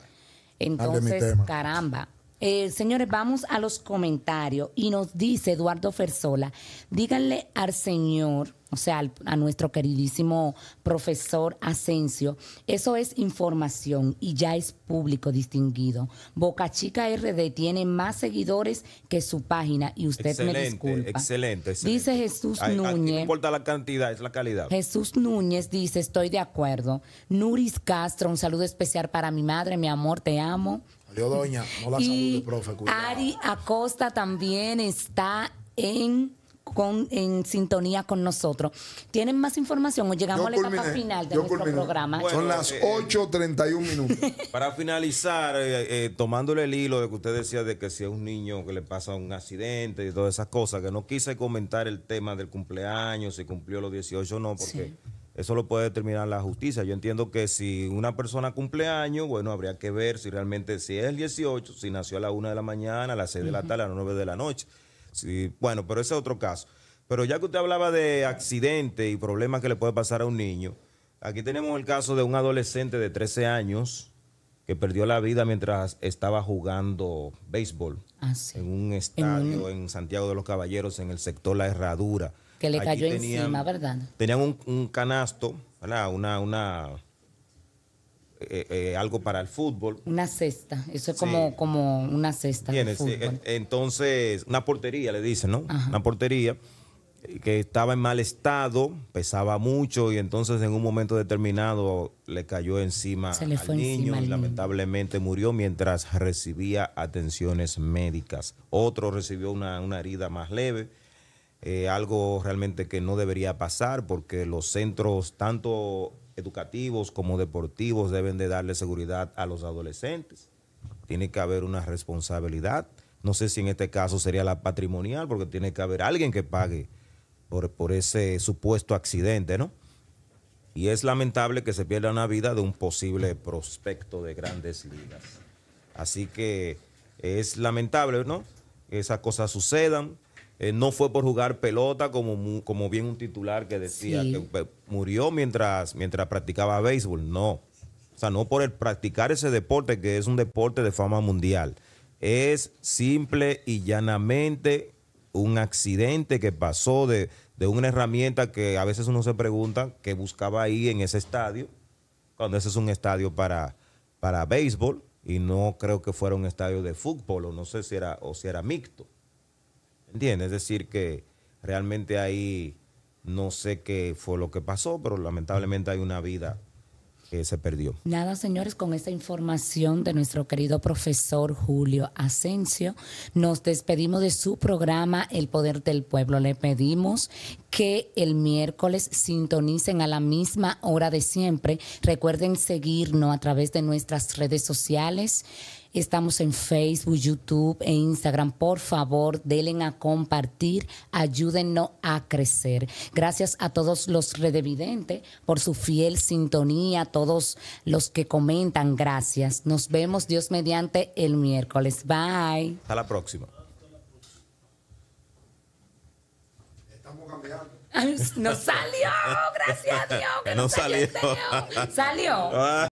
Entonces, caramba. Eh, señores, vamos a los comentarios y nos dice Eduardo Fersola, díganle al señor, o sea, a nuestro queridísimo profesor Asensio, eso es información y ya es público distinguido. Boca Chica RD tiene más seguidores que su página y usted me disculpa. Excelente, excelente. Dice Jesús Núñez. No importa la cantidad, es la calidad. Jesús Núñez dice, estoy de acuerdo. Nuris Castro, un saludo especial para mi madre, mi amor, te amo doña. Ari Acosta también está en en sintonía con nosotros. ¿Tienen más información o llegamos a la etapa final de nuestro programa? Son las 8.31 eh, minutos. Para finalizar, eh, eh, tomándole el hilo de que usted decía de que si es un niño que le pasa un accidente y todas esas cosas, que no quise comentar el tema del cumpleaños, si cumplió los 18 o no, porque... Eso lo puede determinar la justicia. Yo entiendo que si una persona cumple años, bueno, habría que ver si realmente, si es el 18, si nació a la 1 de la mañana, a las 6 de la tarde, a las 9 de la noche. Sí, bueno, pero ese es otro caso. Pero ya que usted hablaba de accidente y problemas que le puede pasar a un niño, aquí tenemos el caso de un adolescente de 13 años que perdió la vida mientras estaba jugando béisbol ah, en un estadio en Santiago de los Caballeros, en el sector La Herradura. Que le cayó encima, ¿verdad? Tenían un, canasto, ¿verdad? Una, una, eh, eh, algo para el fútbol. Una cesta, eso es como, como una cesta. Eh, entonces, una portería, le dicen, ¿no? Una portería que estaba en mal estado, pesaba mucho y entonces en un momento determinado le cayó encima al niño y lamentablemente murió mientras recibía atenciones médicas. Otro recibió una herida más leve eh, algo realmente que no debería pasar porque los centros tanto educativos como deportivos deben de darle seguridad a los adolescentes. Tiene que haber una responsabilidad. No sé si en este caso sería la patrimonial porque tiene que haber alguien que pague por, ese supuesto accidente, ¿no? Y es lamentable que se pierda una vida de un posible prospecto de grandes ligas. Así que es lamentable, ¿no? Esas cosas sucedan. Eh, no fue por jugar pelota, como, bien un titular que decía que pues, murió mientras, mientras practicaba béisbol. No. O sea, no por el practicar ese deporte, que es un deporte de fama mundial. Es simple y llanamente un accidente que pasó de, una herramienta que a veces uno se pregunta que buscaba ahí en ese estadio, cuando ese es un estadio para, para béisbol y no creo que fuera un estadio de fútbol o no sé si era, o si era mixto. Bien, Es decir, que realmente ahí no sé qué fue lo que pasó, pero lamentablemente hay una vida que se perdió. Nada, señores, con esta información de nuestro querido profesor Julio Asensio, nos despedimos de su programa El Poder del Pueblo. Le pedimos que el miércoles sintonicen a la misma hora de siempre. Recuerden seguirnos a través de nuestras redes sociales Estamos en Facebook, YouTube e Instagram. Por favor, denle a compartir, ayúdennos a crecer. Gracias a todos los redevidentes por su fiel sintonía, a todos los que comentan. Gracias. Nos vemos, Dios mediante, el miércoles. Bye. Hasta la próxima. Nos salió, gracias Dios Salió. Este salió. Ah.